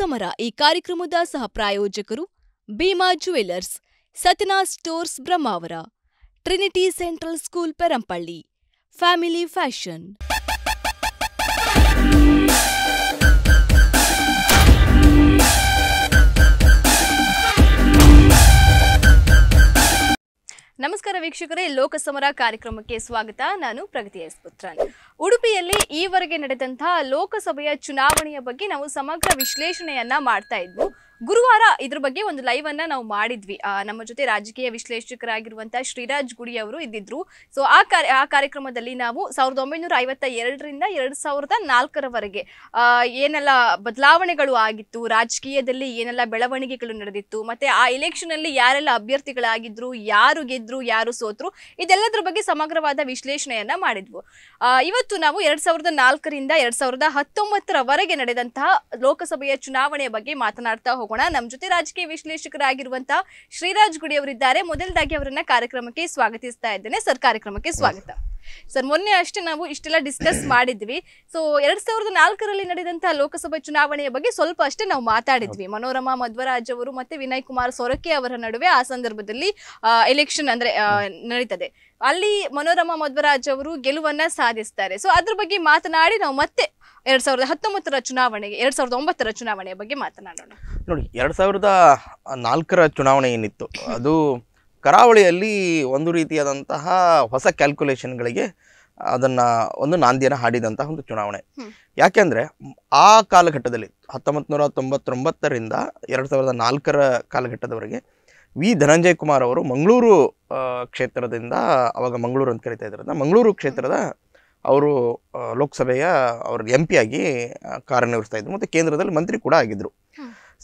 ಸಮರ ಈ ಕಾರ್ಯಕ್ರಮದ ಸಹ ಪ್ರಾಯೋಜಕರು ಭೀಮಾ ಜುವೆಲ್ಲರ್ಸ್ ಸತನಾ stores Brahmavar Trinity central school Perampalli family fashion ನಮಸ್ಕಾರ ವೀಕ್ಷಕರೇ ಲೋಕಸಮರ ಕಾರ್ಯಕ್ರಮಕ್ಕೆ ಸ್ವಾಗತ ನಾನು ಪ್ರಗತಿ ಎಸ್ ಪುತ್ರನ್ ಉಡುಪಿಯಲ್ಲಿ ಈವರೆಗೆ ನಡೆದಂತಹ ಲೋಕಸಭೆಯ ಚುನಾವಣೆಯ ಬಗ್ಗೆ ನಾವು ಸಮಗ್ರ ವಿಶ್ಲೇಷಣೆಯನ್ನ ಮಾಡ್ತಾ ಇದ್ವು ಗುರುವಾರ ಇದ್ರ ಬಗ್ಗೆ ಒಂದು ಲೈವ್ ಅನ್ನ ನಾವು ಮಾಡಿದ್ವಿ ನಮ್ಮ ಜೊತೆ ರಾಜಕೀಯ ವಿಶ್ಲೇಷಕರಾಗಿರುವಂತ ಶ್ರೀರಾಜ್ ಗುಡಿ ಅವರು ಇದ್ದಿದ್ರು ಸೊ ಆ ಆ ಕಾರ್ಯಕ್ರಮದಲ್ಲಿ ನಾವು ಸಾವಿರದ ಒಂಬೈನೂರ ಐವತ್ತ ಎರಡರಿಂದ ಎರಡ್ ಸಾವಿರದ ನಾಲ್ಕರವರೆಗೆ ಏನೆಲ್ಲ ಬದಲಾವಣೆಗಳು ಆಗಿತ್ತು ರಾಜಕೀಯದಲ್ಲಿ ಏನೆಲ್ಲ ಬೆಳವಣಿಗೆಗಳು ನಡೆದಿತ್ತು ಮತ್ತೆ ಆ ಎಲೆಕ್ಷನ್ ಅಲ್ಲಿ ಯಾರೆಲ್ಲ ಅಭ್ಯರ್ಥಿಗಳಾಗಿದ್ರು ಯಾರು ಗೆದ್ರು ಯಾರು ಸೋತ್ರು ಇದೆಲ್ಲದರ ಬಗ್ಗೆ ಸಮಗ್ರವಾದ ವಿಶ್ಲೇಷಣೆಯನ್ನ ಮಾಡಿದ್ವು ಇವತ್ತು ನಾವು ಎರಡ್ ಸಾವಿರದ ನಾಲ್ಕರಿಂದ ಎರಡ್ ಸಾವಿರದ ಹತ್ತೊಂಬತ್ತರವರೆಗೆ ನಡೆದಂತಹ ಲೋಕಸಭೆಯ ಚುನಾವಣೆಯ ಬಗ್ಗೆ ಮಾತನಾಡ್ತಾ ಹೋಗೋಣ ನಮ್ಮ ಜೊತೆ ರಾಜಕೀಯ ವಿಶ್ಲೇಷಕರಾಗಿರುವಂತಹ ಶ್ರೀರಾಜ್ ಗುಡಿ ಅವರಿದ್ದಾರೆ ಮೊದಲದಾಗಿ ಅವರನ್ನ ಕಾರ್ಯಕ್ರಮಕ್ಕೆ ಸ್ವಾಗತಿಸ್ತಾ ಇದ್ದೇನೆ ಸರ್ ಕಾರ್ಯಕ್ರಮಕ್ಕೆ ಸ್ವಾಗತ ಸರ್ ಮೊನ್ನೆ ಅಷ್ಟೇ ನಾವು ಇಷ್ಟೆಲ್ಲ ಡಿಸ್ಕಸ್ ಮಾಡಿದ್ವಿ ಸೊ ಎರಡ್ ಸಾವಿರದ ನಾಲ್ಕರಲ್ಲಿ ನಡೆದಂತಹ ಲೋಕಸಭಾ ಚುನಾವಣೆಯ ಬಗ್ಗೆ ಸ್ವಲ್ಪ ಅಷ್ಟೇ ನಾವು ಮಾತಾಡಿದ್ವಿ ಮನೋರಮಾ ಮಧ್ವರಾಜ್ ಅವರು ಮತ್ತೆ ವಿನಯ್ ಕುಮಾರ್ ಸೊರಕೆ ಅವರ ನಡುವೆ ಆ ಸಂದರ್ಭದಲ್ಲಿ ಎಲೆಕ್ಷನ್ ಅಂದ್ರೆ ನಡೀತದೆ ಅಲ್ಲಿ ಮನೋರಮಾ ಮಧ್ವರಾಜ್ ಅವರು ಗೆಲುವನ್ನ ಸಾಧಿಸ್ತಾರೆ ಸೊ ಅದ್ರ ಬಗ್ಗೆ ಮಾತನಾಡಿ ನಾವು ಮತ್ತೆ ಎರಡ್ ಸಾವಿರದ ಹತ್ತೊಂಬತ್ತರ ಚುನಾವಣೆಗೆ ಎರಡ್ ಸಾವಿರದ ಒಂಬತ್ತರ ಚುನಾವಣೆಯ ಬಗ್ಗೆ ಮಾತನಾಡೋಣ ನೋಡಿ ಎರಡ್ ಸಾವಿರದ ನಾಲ್ಕರ ಚುನಾವಣೆ ಏನಿತ್ತು ಅದು ಕರಾವಳಿಯಲ್ಲಿ ಒಂದು ರೀತಿಯಾದಂತಹ ಹೊಸ ಕ್ಯಾಲ್ಕುಲೇಷನ್ಗಳಿಗೆ ಅದನ್ನು ಒಂದು ನಾಂದಿಯನ್ನು ಹಾಡಿದಂತಹ ಒಂದು ಚುನಾವಣೆ ಯಾಕೆಂದರೆ ಆ ಕಾಲಘಟ್ಟದಲ್ಲಿ ಹತ್ತೊಂಬತ್ತು ನೂರ ತೊಂಬತ್ತೊಂಬತ್ತರಿಂದ ಎರಡು ಸಾವಿರದ ನಾಲ್ಕರ ಕಾಲಘಟ್ಟದವರೆಗೆ ವಿ ಧನಂಜಯ್ ಕುಮಾರ್ ಅವರು ಮಂಗಳೂರು ಕ್ಷೇತ್ರದಿಂದ ಅವಾಗ ಮಂಗಳೂರು ಅಂತ ಕರಿತಾ ಇದ್ರಿಂದ ಮಂಗಳೂರು ಕ್ಷೇತ್ರದ ಅವರು ಲೋಕಸಭೆಯ ಅವರು ಎಂ ಆಗಿ ಕಾರ್ಯನಿರ್ವಹಿಸ್ತಾ ಇದ್ರು ಮತ್ತು ಕೇಂದ್ರದಲ್ಲಿ ಮಂತ್ರಿ ಕೂಡ ಆಗಿದ್ದರು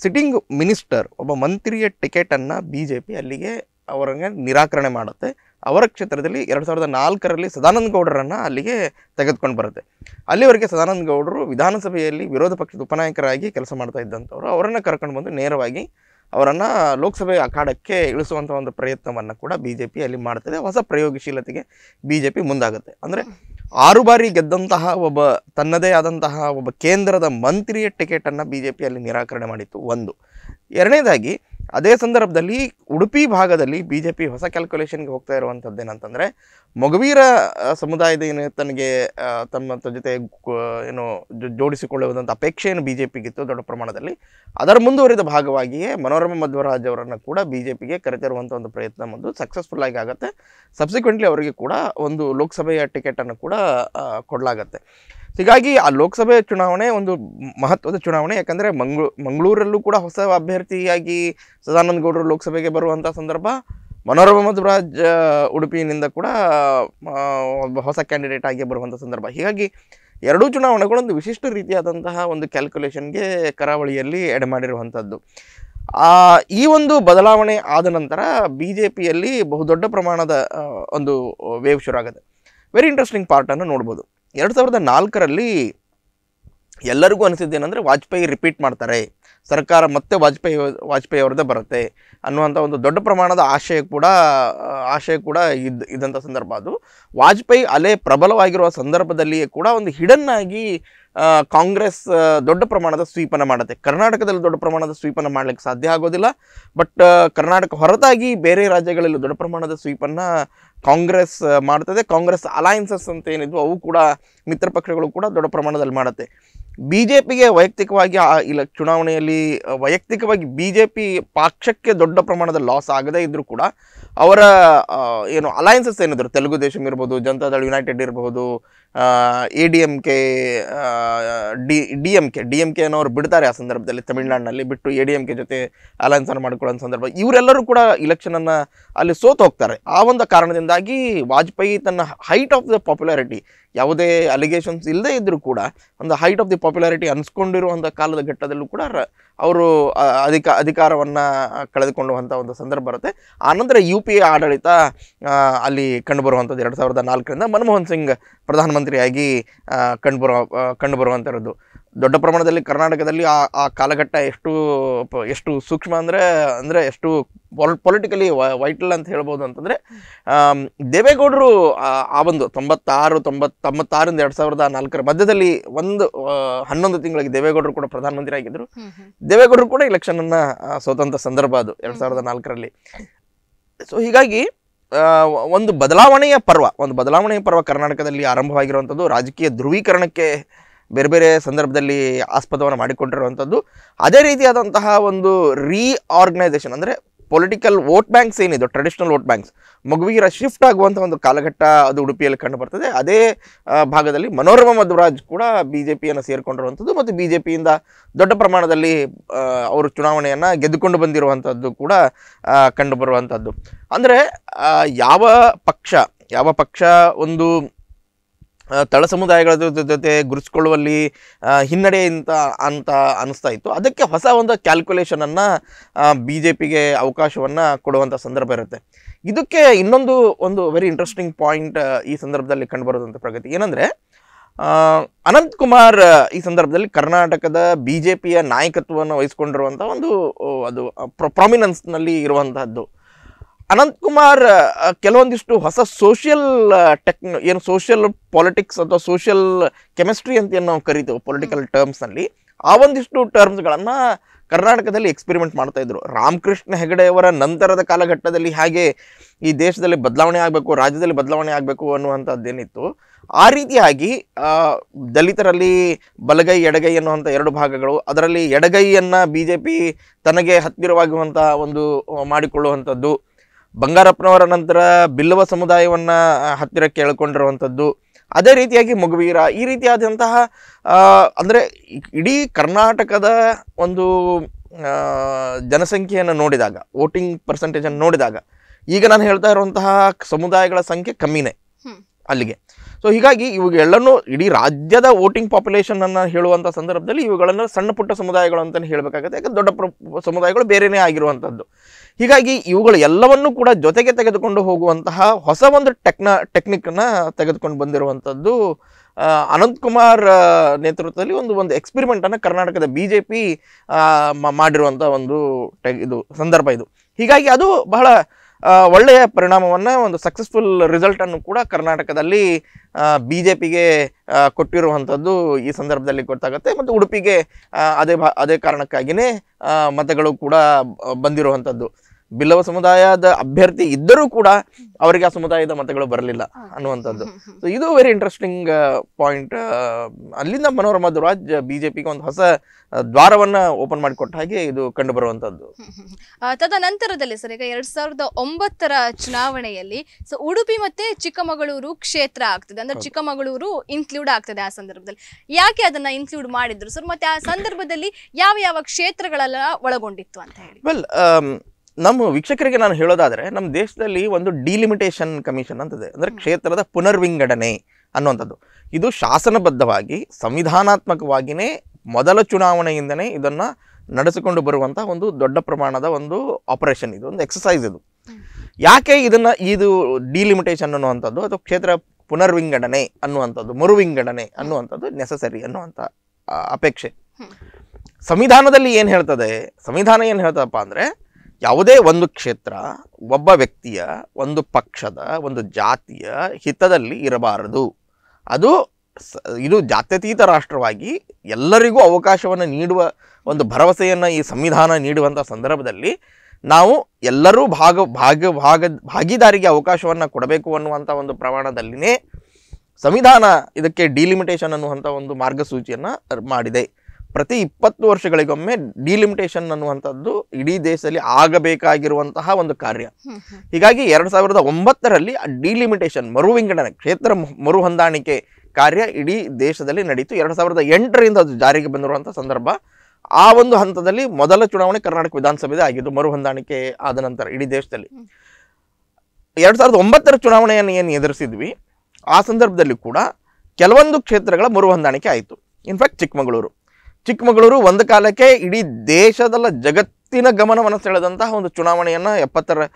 ಸಿಟ್ಟಿಂಗ್ ಮಿನಿಸ್ಟರ್ ಒಬ್ಬ ಮಂತ್ರಿಯ ಟಿಕೆಟನ್ನು ಬಿ ಜೆ ಪಿ ಅಲ್ಲಿಗೆ ಅವರನ್ನ ನಿರಾಕರಣೆ ಮಾಡುತ್ತೆ ಅವರ ಕ್ಷೇತ್ರದಲ್ಲಿ ಎರಡು ಸಾವಿರದ ನಾಲ್ಕರಲ್ಲಿ ಸದಾನಂದ ಗೌಡರನ್ನು ಅಲ್ಲಿಗೆ ತೆಗೆದುಕೊಂಡು ಬರುತ್ತೆ ಅಲ್ಲಿವರೆಗೆ ಸದಾನಂದ ಗೌಡರು ವಿಧಾನಸಭೆಯಲ್ಲಿ ವಿರೋಧ ಪಕ್ಷದ ಉಪನಾಯಕರಾಗಿ ಕೆಲಸ ಮಾಡ್ತಾ ಇದ್ದಂಥವ್ರು ಅವರನ್ನು ಕರ್ಕೊಂಡು ಬಂದು ನೇರವಾಗಿ ಅವರನ್ನು ಲೋಕಸಭೆ ಅಖಾಡಕ್ಕೆ ಇಳಿಸುವಂಥ ಒಂದು ಪ್ರಯತ್ನವನ್ನು ಕೂಡ ಬಿ ಜೆ ಪಿ ಅಲ್ಲಿ ಮಾಡ್ತದೆ ಹೊಸ ಪ್ರಯೋಗಶೀಲತೆಗೆ ಬಿ ಜೆ ಪಿ ಮುಂದಾಗುತ್ತೆ ಅಂದರೆ ಆರು ಬಾರಿ ಗೆದ್ದಂತಹ ಒಬ್ಬ ತನ್ನದೇ ಆದಂತಹ ಒಬ್ಬ ಕೇಂದ್ರದ ಮಂತ್ರಿಯ ಟಿಕೆಟನ್ನು ಬಿ ಜೆ ಪಿ ಅಲ್ಲಿ ನಿರಾಕರಣೆ ಮಾಡಿತ್ತು ಒಂದು ಎರಡನೇದಾಗಿ ಅದೇ ಸಂದರ್ಭದಲ್ಲಿ ಉಡುಪಿ ಭಾಗದಲ್ಲಿ ಬಿ ಜೆ ಪಿ ಹೊಸ ಕ್ಯಾಲ್ಕುಲೇಷನ್ಗೆ ಹೋಗ್ತಾ ಇರುವಂಥದ್ದು ಏನಂತಂದರೆ ಮೊಗವೀರ ಸಮುದಾಯದ ಏನು ತನಗೆ ತಮ್ಮ ಜೊತೆ ಏನು ಜೋಡಿಸಿಕೊಳ್ಳುವುದಂಥ ಅಪೇಕ್ಷೆ ಏನು ಬಿ ಜೆ ಪಿಗಿತ್ತು ದೊಡ್ಡ ಪ್ರಮಾಣದಲ್ಲಿ ಅದರ ಮುಂದುವರಿದ ಭಾಗವಾಗಿಯೇ ಮನೋರಮ ಮಧ್ವರಾಜ್ ಅವರನ್ನು ಕೂಡ ಬಿ ಜೆ ಪಿಗೆ ಕರೆತರುವಂಥ ಒಂದು ಪ್ರಯತ್ನ ಒಂದು ಸಕ್ಸಸ್ಫುಲ್ ಆಗಿ ಆಗುತ್ತೆ ಸಬ್ಸಿಕ್ವೆಂಟ್ಲಿ ಅವರಿಗೆ ಕೂಡ ಒಂದು ಲೋಕಸಭೆಯ ಟಿಕೆಟನ್ನು ಕೂಡ ಕೊಡಲಾಗತ್ತೆ ಹೀಗಾಗಿ ಆ ಲೋಕಸಭೆ ಚುನಾವಣೆ ಒಂದು ಮಹತ್ವದ ಚುನಾವಣೆ ಯಾಕಂದರೆ ಮಂಗ್ಳೂ ಮಂಗಳೂರಲ್ಲೂ ಕೂಡ ಹೊಸ ಅಭ್ಯರ್ಥಿಯಾಗಿ ಸದಾನಂದ ಗೌಡರು ಲೋಕಸಭೆಗೆ ಬರುವಂಥ ಸಂದರ್ಭ ಮನೋರಮ ಮಧುರಾಜ್ ಉಡುಪಿಯಿಂದ ಕೂಡ ಹೊಸ ಕ್ಯಾಂಡಿಡೇಟ್ ಆಗಿ ಬರುವಂಥ ಸಂದರ್ಭ ಹೀಗಾಗಿ ಎರಡೂ ಒಂದು ವಿಶಿಷ್ಟ ರೀತಿಯಾದಂತಹ ಒಂದು ಕ್ಯಾಲ್ಕುಲೇಷನ್ಗೆ ಕರಾವಳಿಯಲ್ಲಿ ಎಡೆ ಮಾಡಿರುವಂಥದ್ದು ಈ ಒಂದು ಬದಲಾವಣೆ ಆದ ನಂತರ ಬಿ ಜೆ ಪಿಯಲ್ಲಿ ಬಹುದೊಡ್ಡ ಪ್ರಮಾಣದ ಒಂದು ವೇವ್ ಶುರು ಆಗುತ್ತೆ ವೆರಿ ಇಂಟ್ರೆಸ್ಟಿಂಗ್ ಪಾರ್ಟನ್ನು ನೋಡ್ಬೋದು ಎರಡು ಸಾವಿರದ ನಾಲ್ಕರಲ್ಲಿ ಎಲ್ಲರಿಗೂ ಏನಂದರೆ ವಾಜಪೇಯಿ ರಿಪೀಟ್ ಮಾಡ್ತಾರೆ ಸರ್ಕಾರ ಮತ್ತೆ ವಾಜಪೇಯಿ ವಾಜಪೇಯಿ ಅವ್ರದ್ದೇ ಬರುತ್ತೆ ಅನ್ನುವಂಥ ಒಂದು ದೊಡ್ಡ ಪ್ರಮಾಣದ ಆಶಯ ಕೂಡ ಆಶಯ ಕೂಡ ಇದ್ದ ಇದ್ದಂಥ ಸಂದರ್ಭ ಅದು ವಾಜಪೇಯಿ ಅಲೆ ಪ್ರಬಲವಾಗಿರುವ ಸಂದರ್ಭದಲ್ಲಿಯೇ ಕೂಡ ಒಂದು ಹಿಡನ್ನಾಗಿ ಕಾಂಗ್ರೆಸ್ ದೊಡ್ಡ ಪ್ರಮಾಣದ ಸ್ವೀಪನ ಮಾಡುತ್ತೆ ಕರ್ನಾಟಕದಲ್ಲಿ ದೊಡ್ಡ ಪ್ರಮಾಣದ ಸ್ವೀಪನ ಮಾಡಲಿಕ್ಕೆ ಸಾಧ್ಯ ಆಗೋದಿಲ್ಲ ಬಟ್ ಕರ್ನಾಟಕ ಹೊರತಾಗಿ ಬೇರೆ ರಾಜ್ಯಗಳಲ್ಲಿ ದೊಡ್ಡ ಪ್ರಮಾಣದ ಸ್ವೀಪನ್ನು ಕಾಂಗ್ರೆಸ್ ಮಾಡ್ತದೆ ಕಾಂಗ್ರೆಸ್ ಅಲಯನ್ಸಸ್ ಅಂತ ಏನಿದ್ವು ಅವು ಕೂಡ ಮಿತ್ರ ಪಕ್ಷಗಳು ಕೂಡ ದೊಡ್ಡ ಪ್ರಮಾಣದಲ್ಲಿ ಮಾಡುತ್ತೆ ಬಿ ಜೆ ಪಿಗೆ ವೈಯಕ್ತಿಕವಾಗಿ ಆ ಇಲ್ಲ ಚುನಾವಣೆಯಲ್ಲಿ ವೈಯಕ್ತಿಕವಾಗಿ ಬಿ ಜೆ ಪಿ ಪಕ್ಷಕ್ಕೆ ದೊಡ್ಡ ಪ್ರಮಾಣದ ಲಾಸ್ ಆಗದೇ ಇದ್ದರೂ ಕೂಡ ಅವರ ಏನು ಅಲಯನ್ಸಸ್ ಏನಿದ್ರು ತೆಲುಗು ದೇಶಂ ಇರ್ಬೋದು ಜನತಾದಳ ಯುನೈಟೆಡ್ ಇರ್ಬೋದು A D M K D D M K D M K ಅನ್ನೋರು ಬಿಡ್ತಾರೆ ಆ ಸಂದರ್ಭದಲ್ಲಿ ತಮಿಳ್ನಾಡಿನಲ್ಲಿ ಬಿಟ್ಟು ಎ ಡಿ ಎಮ್ ಕೆ ಜೊತೆ ಅನ್ನು ಮಾಡ್ಕೊಳ್ಳೋ ಸಂದರ್ಭ ಇವರೆಲ್ಲರೂ ಕೂಡ ಇಲೆಕ್ಷನನ್ನು ಅಲ್ಲಿ ಸೋತು ಹೋಗ್ತಾರೆ ಆ ಒಂದು ಕಾರಣದಿಂದಾಗಿ ವಾಜಪೇಯಿ ತನ್ನ ಹೈಟ್ ಆಫ್ ದ ಪಾಪ್ಯುಲಾರಿಟಿ ಯಾವುದೇ ಅಲಿಗೇಷನ್ಸ್ ಇಲ್ಲದೇ ಇದ್ದರೂ ಕೂಡ ಒಂದು ಹೈಟ್ ಆಫ್ ದಿ ಪಾಪ್ಯುಲಾರಿಟಿ ಅನ್ಸ್ಕೊಂಡಿರುವಂಥ ಕಾಲದ ಘಟ್ಟದಲ್ಲೂ ಕೂಡ ಅವರು ಅಧಿಕ ಅಧಿಕಾರವನ್ನು ಕಳೆದುಕೊಳ್ಳುವಂಥ ಒಂದು ಸಂದರ್ಭ ಬರುತ್ತೆ ಆನಂತರ ಯು ಪಿ ಎ ಆಡಳಿತ ಅಲ್ಲಿ ಕಂಡುಬರುವಂಥದ್ದು ಎರಡು ಸಾವಿರದ ನಾಲ್ಕರಿಂದ ಮನಮೋಹನ್ ಸಿಂಗ್ ಪ್ರಧಾನಮಂತ್ರಿಯಾಗಿ ಕಂಡುಬರುವ ಕಂಡುಬರುವಂಥದ್ದು ದೊಡ್ಡ ಪ್ರಮಾಣದಲ್ಲಿ ಕರ್ನಾಟಕದಲ್ಲಿ ಆ ಆ ಕಾಲಘಟ್ಟ ಎಷ್ಟು ಎಷ್ಟು ಸೂಕ್ಷ್ಮ ಅಂದರೆ ಅಂದರೆ ಎಷ್ಟು ಪೊಲ್ ಪೊಲಿಟಿಕಲಿ ವೈಟಲ್ ಅಂತ ಹೇಳ್ಬೋದು ಅಂತಂದರೆ ದೇವೇಗೌಡರು ಆ ಒಂದು ತೊಂಬತ್ತಾರು ತೊಂಬತ್ ತೊಂಬತ್ತಾರಿಂದ ಎರಡು ಸಾವಿರದ ನಾಲ್ಕರ ಮಧ್ಯದಲ್ಲಿ ಒಂದು ಹನ್ನೊಂದು ತಿಂಗಳಿಗೆ ದೇವೇಗೌಡರು ಕೂಡ ಪ್ರಧಾನಮಂತ್ರಿ ಆಗಿದ್ದರು ದೇವೇಗೌಡರು ಕೂಡ ಇಲೆಕ್ಷನನ್ನು ಸೋತಂಥ ಸಂದರ್ಭ ಅದು ಎರಡು ಸಾವಿರದ ನಾಲ್ಕರಲ್ಲಿ ಸೊ ಹೀಗಾಗಿ ಒಂದು ಬದಲಾವಣೆಯ ಪರ್ವ ಒಂದು ಬದಲಾವಣೆಯ ಪರ್ವ ಕರ್ನಾಟಕದಲ್ಲಿ ಆರಂಭವಾಗಿರುವಂಥದ್ದು ರಾಜಕೀಯ ಧ್ರುವೀಕರಣಕ್ಕೆ ಬೇರೆ ಬೇರೆ ಸಂದರ್ಭದಲ್ಲಿ ಆಸ್ಪದವನ್ನು ಮಾಡಿಕೊಂಡಿರುವಂಥದ್ದು ಅದೇ ರೀತಿಯಾದಂತಹ ಒಂದು ರೀಆರ್ಗನೈಸೇಷನ್ ಅಂದರೆ ಪೊಲಿಟಿಕಲ್ ವೋಟ್ ಬ್ಯಾಂಕ್ಸ್ ಏನಿದೆ ಟ್ರೆಡಿಷನಲ್ ವೋಟ್ ಬ್ಯಾಂಕ್ಸ್ ಮಗುವಿಗೆ ಶಿಫ್ಟ್ ಆಗುವಂಥ ಒಂದು ಕಾಲಘಟ್ಟ ಅದು ಉಡುಪಿಯಲ್ಲಿ ಕಂಡು ಬರ್ತದೆ ಅದೇ ಭಾಗದಲ್ಲಿ ಮನೋರಮ ಮಧ್ವರಾಜ್ ಕೂಡ ಬಿ ಜೆ ಪಿಯನ್ನು ಸೇರಿಕೊಂಡಿರುವಂಥದ್ದು ಮತ್ತು ಬಿ ಜೆ ಪಿಯಿಂದ ದೊಡ್ಡ ಪ್ರಮಾಣದಲ್ಲಿ ಅವರು ಚುನಾವಣೆಯನ್ನು ಗೆದ್ದುಕೊಂಡು ಬಂದಿರುವಂಥದ್ದು ಕೂಡ ಕಂಡುಬರುವಂಥದ್ದು ಅಂದರೆ ಯಾವ ಪಕ್ಷ ಯಾವ ಪಕ್ಷ ಒಂದು ತಳ ಸಮುದಾಯಗಳ ಜೊತೆ ಗುರುಸ್ಕೊಳ್ಳುವಲ್ಲಿ ಹಿನ್ನಡೆ ಅಂತ ಅಂತ ಅನ್ನಿಸ್ತಾ ಇತ್ತು ಅದಕ್ಕೆ ಹೊಸ ಒಂದು ಕ್ಯಾಲ್ಕುಲೇಷನನ್ನು ಬಿ ಜೆ ಪಿಗೆ ಅವಕಾಶವನ್ನು ಕೊಡುವಂಥ ಸಂದರ್ಭ ಇರುತ್ತೆ ಇದಕ್ಕೆ ಇನ್ನೊಂದು ಒಂದು ವೆರಿ ಇಂಟ್ರೆಸ್ಟಿಂಗ್ ಪಾಯಿಂಟ್ ಈ ಸಂದರ್ಭದಲ್ಲಿ ಕಂಡುಬರುವುದಂಥ ಪ್ರಗತಿ ಏನಂದರೆ ಅನಂತಕುಮಾರ್ ಈ ಸಂದರ್ಭದಲ್ಲಿ ಕರ್ನಾಟಕದ ಬಿ ಜೆ ಪಿಯ ನಾಯಕತ್ವವನ್ನು ವಹಿಸ್ಕೊಂಡಿರುವಂಥ ಒಂದು ಅದು ಪ್ರಾಮಿನೆನ್ಸ್ನಲ್ಲಿ ಇರುವಂತಹದ್ದು ಅನಂತಕುಮಾರ್ ಕೆಲವೊಂದಿಷ್ಟು ಹೊಸ ಸೋಷಿಯಲ್ ಟೆಕ್ ಏನು ಸೋಷಿಯಲ್ ಪಾಲಿಟಿಕ್ಸ್ ಅಥವಾ ಸೋಷಿಯಲ್ ಕೆಮಿಸ್ಟ್ರಿ ಅಂತ ಏನು ನಾವು ಕರಿತೇವೆ ಪೊಲಿಟಿಕಲ್ ಟರ್ಮ್ಸ್ನಲ್ಲಿ ಆ ಒಂದಿಷ್ಟು ಟರ್ಮ್ಸ್ಗಳನ್ನು ಕರ್ನಾಟಕದಲ್ಲಿ ಎಕ್ಸ್ಪೆರಿಮೆಂಟ್ ಮಾಡ್ತಾ ಇದ್ರು ರಾಮಕೃಷ್ಣ ಹೆಗಡೆಯವರ ನಂತರದ ಕಾಲಘಟ್ಟದಲ್ಲಿ ಹಾಗೆ ಈ ದೇಶದಲ್ಲಿ ಬದಲಾವಣೆ ಆಗಬೇಕು ರಾಜ್ಯದಲ್ಲಿ ಬದಲಾವಣೆ ಆಗಬೇಕು ಅನ್ನುವಂಥದ್ದೇನಿತ್ತು ಆ ರೀತಿಯಾಗಿ ದಲಿತರಲ್ಲಿ ಬಲಗೈ ಎಡಗೈ ಅನ್ನುವಂಥ ಎರಡು ಭಾಗಗಳು ಅದರಲ್ಲಿ ಎಡಗೈಯನ್ನು ಬಿ ಜೆ ಪಿ ತನಗೆ ಹತ್ತಿರವಾಗುವಂಥ ಒಂದು ಮಾಡಿಕೊಳ್ಳುವಂಥದ್ದು ಬಂಗಾರಪ್ಪನವರ ನಂತರ ಬಿಲ್ಲವ ಸಮುದಾಯವನ್ನು ಹತ್ತಿರಕ್ಕೆ ಹೇಳ್ಕೊಂಡಿರುವಂಥದ್ದು ಅದೇ ರೀತಿಯಾಗಿ ಮಗುವೀರ ಈ ರೀತಿಯಾದಂತಹ ಅಂದರೆ ಇಡೀ ಕರ್ನಾಟಕದ ಒಂದು ಜನಸಂಖ್ಯೆಯನ್ನು ನೋಡಿದಾಗ ವೋಟಿಂಗ್ ಪರ್ಸೆಂಟೇಜನ್ನು ನೋಡಿದಾಗ ಈಗ ನಾನು ಹೇಳ್ತಾ ಇರುವಂತಹ ಸಮುದಾಯಗಳ ಸಂಖ್ಯೆ ಕಮ್ಮಿನೇ ಅಲ್ಲಿಗೆ ಸೊ ಹೀಗಾಗಿ ಇವುಗಳೆಲ್ಲನೂ ಇಡೀ ರಾಜ್ಯದ ವೋಟಿಂಗ್ ಪಾಪ್ಯುಲೇಷನ್ ಹೇಳುವಂಥ ಸಂದರ್ಭದಲ್ಲಿ ಇವುಗಳನ್ನು ಸಣ್ಣ ಪುಟ್ಟ ಸಮುದಾಯಗಳು ಅಂತಲೇ ಹೇಳಬೇಕಾಗುತ್ತೆ ಯಾಕಂದ್ರೆ ದೊಡ್ಡ ಸಮುದಾಯಗಳು ಬೇರೆಯೇ ಆಗಿರುವಂಥದ್ದು ಹೀಗಾಗಿ ಇವುಗಳು ಎಲ್ಲವನ್ನೂ ಕೂಡ ಜೊತೆಗೆ ತೆಗೆದುಕೊಂಡು ಹೋಗುವಂತಹ ಹೊಸ ಒಂದು ಟೆಕ್ನ ಟೆಕ್ನಿಕ್ನ ತೆಗೆದುಕೊಂಡು ಬಂದಿರುವಂಥದ್ದು ಅನಂತಕುಮಾರ್ ನೇತೃತ್ವದಲ್ಲಿ ಒಂದು ಒಂದು ಎಕ್ಸ್ಪಿರಿಮೆಂಟನ್ನು ಕರ್ನಾಟಕದ ಬಿ ಜೆ ಪಿ ಮಾಡಿರುವಂಥ ಒಂದು ಟೆ ಇದು ಸಂದರ್ಭ ಇದು ಹೀಗಾಗಿ ಅದು ಬಹಳ ಒಳ್ಳೆಯ ಪರಿಣಾಮವನ್ನು ಒಂದು ಸಕ್ಸಸ್ಫುಲ್ ರಿಸಲ್ಟನ್ನು ಕೂಡ ಕರ್ನಾಟಕದಲ್ಲಿ ಬಿ ಜೆ ಪಿಗೆ ಕೊಟ್ಟಿರುವಂಥದ್ದು ಈ ಸಂದರ್ಭದಲ್ಲಿ ಗೊತ್ತಾಗುತ್ತೆ ಮತ್ತು ಉಡುಪಿಗೆ ಅದೇ ಅದೇ ಕಾರಣಕ್ಕಾಗಿಯೇ ಮತಗಳು ಕೂಡ ಬಂದಿರುವಂಥದ್ದು ಬಿಲ್ಲವ ಸಮುದಾಯದ ಅಭ್ಯರ್ಥಿ ಇದ್ದರೂ ಕೂಡ ಅವರಿಗೆ ಆ ಸಮುದಾಯದ ಮತಗಳು ಬರಲಿಲ್ಲ ಅನ್ನುವಂಥದ್ದು ಸೊ ಇದು ವೆರಿ ಇಂಟ್ರೆಸ್ಟಿಂಗ್ ಪಾಯಿಂಟ್ ಅಲ್ಲಿಂದ ಮನೋರಮಾ ದುರಾಜ್ ಬಿಜೆಪಿಗೆ ಒಂದು ಹೊಸ ದ್ವಾರವನ್ನ ಓಪನ್ ಮಾಡಿಕೊಟ್ಟ ಹಾಗೆ ಇದು ಕಂಡು ಬರುವಂತದ್ದು ತದನಂತರದಲ್ಲಿ ಸರ್ ಈಗ ಎರಡ್ ಸಾವಿರದ ಒಂಬತ್ತರ ಚುನಾವಣೆಯಲ್ಲಿ ಸೊ ಉಡುಪಿ ಮತ್ತೆ ಚಿಕ್ಕಮಗಳೂರು ಕ್ಷೇತ್ರ ಆಗ್ತದೆ ಅಂದ್ರೆ ಚಿಕ್ಕಮಗಳೂರು ಇನ್ಕ್ಲೂಡ್ ಆಗ್ತದೆ ಆ ಸಂದರ್ಭದಲ್ಲಿ ಯಾಕೆ ಅದನ್ನ ಇನ್ಕ್ಲೂಡ್ ಮಾಡಿದ್ರು ಸರ್ ಮತ್ತೆ ಆ ಸಂದರ್ಭದಲ್ಲಿ ಯಾವ ಯಾವ ಕ್ಷೇತ್ರಗಳೆಲ್ಲ ಒಳಗೊಂಡಿತ್ತು ಅಂತ ಹೇಳಿ ವೆಲ್ ನಮ್ಮ ವೀಕ್ಷಕರಿಗೆ ನಾನು ಹೇಳೋದಾದರೆ ನಮ್ಮ ದೇಶದಲ್ಲಿ ಒಂದು ಡಿಲಿಮಿಟೇಷನ್ ಕಮಿಷನ್ ಅಂತದೆ ಅಂದರೆ ಕ್ಷೇತ್ರದ ಪುನರ್ವಿಂಗಡಣೆ ಅನ್ನುವಂಥದ್ದು ಇದು ಶಾಸನಬದ್ಧವಾಗಿ ಸಂವಿಧಾನಾತ್ಮಕವಾಗಿಯೇ ಮೊದಲ ಚುನಾವಣೆಯಿಂದನೇ ಇದನ್ನು ನಡೆಸಿಕೊಂಡು ಬರುವಂಥ ಒಂದು ದೊಡ್ಡ ಪ್ರಮಾಣದ ಒಂದು ಆಪರೇಷನ್ ಇದು ಒಂದು ಎಕ್ಸಸೈಸ್ ಇದು ಯಾಕೆ ಇದನ್ನು ಇದು ಡಿಲಿಮಿಟೇಷನ್ ಅನ್ನುವಂಥದ್ದು ಅಥವಾ ಕ್ಷೇತ್ರ ಪುನರ್ವಿಂಗಡಣೆ ಅನ್ನುವಂಥದ್ದು ಮರುವಿಂಗಡಣೆ ಅನ್ನುವಂಥದ್ದು ನೆಸಸರಿ ಅನ್ನುವಂಥ ಅಪೇಕ್ಷೆ ಸಂವಿಧಾನದಲ್ಲಿ ಏನು ಹೇಳ್ತದೆ ಸಂವಿಧಾನ ಏನು ಹೇಳ್ತದಪ್ಪ ಅಂದರೆ ಯಾವುದೇ ಒಂದು ಕ್ಷೇತ್ರ ಒಬ್ಬ ವ್ಯಕ್ತಿಯ ಒಂದು ಪಕ್ಷದ ಒಂದು ಜಾತಿಯ ಹಿತದಲ್ಲಿ ಇರಬಾರದು ಅದು ಇದು ಜಾತ್ಯತೀತ ರಾಷ್ಟ್ರವಾಗಿ ಎಲ್ಲರಿಗೂ ಅವಕಾಶವನ್ನು ನೀಡುವ ಒಂದು ಭರವಸೆಯನ್ನು ಈ ಸಂವಿಧಾನ ನೀಡುವಂಥ ಸಂದರ್ಭದಲ್ಲಿ ನಾವು ಎಲ್ಲರೂ ಭಾಗ ಭಾಗ ಭಾಗ ಭಾಗಿದಾರಿಗೆ ಅವಕಾಶವನ್ನು ಕೊಡಬೇಕು ಅನ್ನುವಂಥ ಒಂದು ಪ್ರಮಾಣದಲ್ಲಿನೇ ಸಂವಿಧಾನ ಇದಕ್ಕೆ ಡಿಲಿಮಿಟೇಷನ್ ಅನ್ನುವಂಥ ಒಂದು ಮಾರ್ಗಸೂಚಿಯನ್ನು ಮಾಡಿದೆ ಪ್ರತಿ ಇಪ್ಪತ್ತು ವರ್ಷಗಳಿಗೊಮ್ಮೆ ಡಿಲಿಮಿಟೇಷನ್ ಅನ್ನುವಂಥದ್ದು ಇಡೀ ದೇಶದಲ್ಲಿ ಆಗಬೇಕಾಗಿರುವಂತಹ ಒಂದು ಕಾರ್ಯ ಹೀಗಾಗಿ ಎರಡು ಸಾವಿರದ ಒಂಬತ್ತರಲ್ಲಿ ಡಿಲಿಮಿಟೇಷನ್ ಮರು ವಿಂಗಡಣೆ ಕ್ಷೇತ್ರ ಮರು ಹೊಂದಾಣಿಕೆ ಕಾರ್ಯ ಇಡೀ ದೇಶದಲ್ಲಿ ನಡೆಯಿತು ಎರಡು ಸಾವಿರದ ಎಂಟರಿಂದ ಅದು ಜಾರಿಗೆ ಬಂದಿರುವಂಥ ಸಂದರ್ಭ ಆ ಒಂದು ಹಂತದಲ್ಲಿ ಮೊದಲ ಚುನಾವಣೆ ಕರ್ನಾಟಕ ವಿಧಾನಸಭೆದೇ ಆಗಿದ್ದು ಮರು ಹೊಂದಾಣಿಕೆ ಆದ ನಂತರ ಇಡೀ ದೇಶದಲ್ಲಿ ಎರಡು ಸಾವಿರದ ಒಂಬತ್ತರ ಚುನಾವಣೆಯನ್ನು ಏನು ಎದುರಿಸಿದ್ವಿ ಆ ಸಂದರ್ಭದಲ್ಲಿ ಕೂಡ ಕೆಲವೊಂದು ಕ್ಷೇತ್ರಗಳ ಮರು ಹೊಂದಾಣಿಕೆ ಆಯಿತು ಇನ್ಫ್ಯಾಕ್ಟ್ ಚಿಕ್ಕಮಗಳೂರು ಚಿಕ್ಕಮಗಳೂರು ಒಂದು ಕಾಲಕ್ಕೆ ಇಡೀ ದೇಶದಲ್ಲ ಜಗತ್ತಿನ ಗಮನವನ್ನು ಸೆಳೆದಂತಹ ಒಂದು ಚುನಾವಣೆಯನ್ನು ಎಪ್ಪತ್ತರ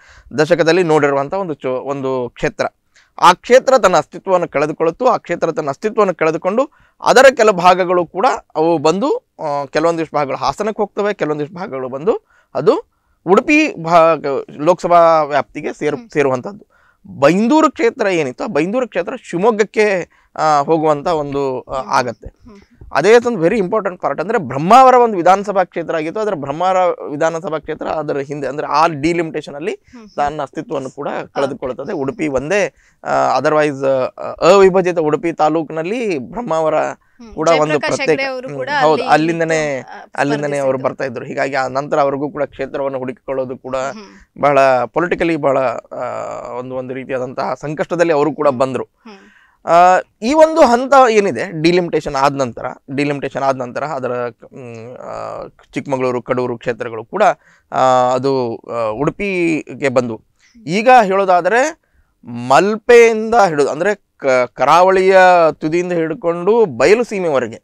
ದಶಕದಲ್ಲಿ ನೋಡಿರುವಂಥ ಒಂದು ಚು ಒಂದು ಕ್ಷೇತ್ರ ಆ ಕ್ಷೇತ್ರ ತನ್ನ ಅಸ್ತಿತ್ವವನ್ನು ಕಳೆದುಕೊಳ್ಳುತ್ತು ಆ ಕ್ಷೇತ್ರ ತನ್ನ ಅಸ್ತಿತ್ವವನ್ನು ಕಳೆದುಕೊಂಡು ಅದರ ಕೆಲವು ಭಾಗಗಳು ಕೂಡ ಅವು ಬಂದು ಕೆಲವೊಂದಿಷ್ಟು ಭಾಗಗಳು ಹಾಸನಕ್ಕೆ ಹೋಗ್ತವೆ ಕೆಲವೊಂದಿಷ್ಟು ಭಾಗಗಳು ಬಂದು ಅದು ಉಡುಪಿ ಭಾಗ ಲೋಕಸಭಾ ವ್ಯಾಪ್ತಿಗೆ ಸೇರು ಸೇರುವಂಥದ್ದು ಬೈಂದೂರು ಕ್ಷೇತ್ರ ಏನಿತ್ತು ಆ ಬೈಂದೂರು ಕ್ಷೇತ್ರ ಶಿವಮೊಗ್ಗಕ್ಕೆ ಹೋಗುವಂಥ ಒಂದು ಆಗತ್ತೆ ಅದೇ ಒಂದು ವೆರಿ ಇಂಪಾರ್ಟೆಂಟ್ ಪಾರ್ಟ್ ಅಂದರೆ ಬ್ರಹ್ಮಾವರ ಒಂದು ವಿಧಾನಸಭಾ ಕ್ಷೇತ್ರ ಆಗಿತ್ತು ಅದರ ಬ್ರಹ್ಮಾವರ ವಿಧಾನಸಭಾ ಕ್ಷೇತ್ರ ಅದರ ಹಿಂದೆ ಅಂದರೆ ಆ ಡಿಲಿಮಿಟೇಷನ್ ಅಲ್ಲಿ ತನ್ನ ಅಸ್ತಿತ್ವವನ್ನು ಕೂಡ ಕಳೆದುಕೊಳ್ಳುತ್ತದೆ ಉಡುಪಿ ಒಂದೇ ಅದರ್ವೈಸ್ ಅವಿಭಜಿತ ಉಡುಪಿ ತಾಲೂಕಿನಲ್ಲಿ ಬ್ರಹ್ಮಾವರ ಕೂಡ ಒಂದು ಪ್ರತ್ಯೇಕ ಹೌದು ಅಲ್ಲಿಂದನೇ ಅಲ್ಲಿಂದನೇ ಅವರು ಬರ್ತಾ ಇದ್ರು ಹೀಗಾಗಿ ಆ ನಂತರ ಅವ್ರಿಗೂ ಕೂಡ ಕ್ಷೇತ್ರವನ್ನು ಹುಡುಕಿಕೊಳ್ಳೋದು ಕೂಡ ಬಹಳ ಪೊಲಿಟಿಕಲಿ ಬಹಳ ಒಂದು ಒಂದು ರೀತಿಯಾದಂತಹ ಸಂಕಷ್ಟದಲ್ಲಿ ಅವರು ಕೂಡ ಬಂದರು ಈ ಒಂದು ಹಂತ ಏನಿದೆ ಡಿಲಿಮಿಟೇಷನ್ ಆದ ನಂತರ ಡಿಲಿಮಿಟೇಷನ್ ಆದ ನಂತರ ಅದರ ಚಿಕ್ಕಮಗಳೂರು ಕಡೂರು ಕ್ಷೇತ್ರಗಳು ಕೂಡ ಅದು ಉಡುಪಿಗೆ ಬಂದವು ಈಗ ಹೇಳೋದಾದರೆ ಮಲ್ಪೆಯಿಂದ ಹಿಡಿದು ಅಂದರೆ ಕರಾವಳಿಯ ತುದಿಯಿಂದ ಹಿಡ್ಕೊಂಡು ಬಯಲು ಸೀಮೆವರೆಗೆ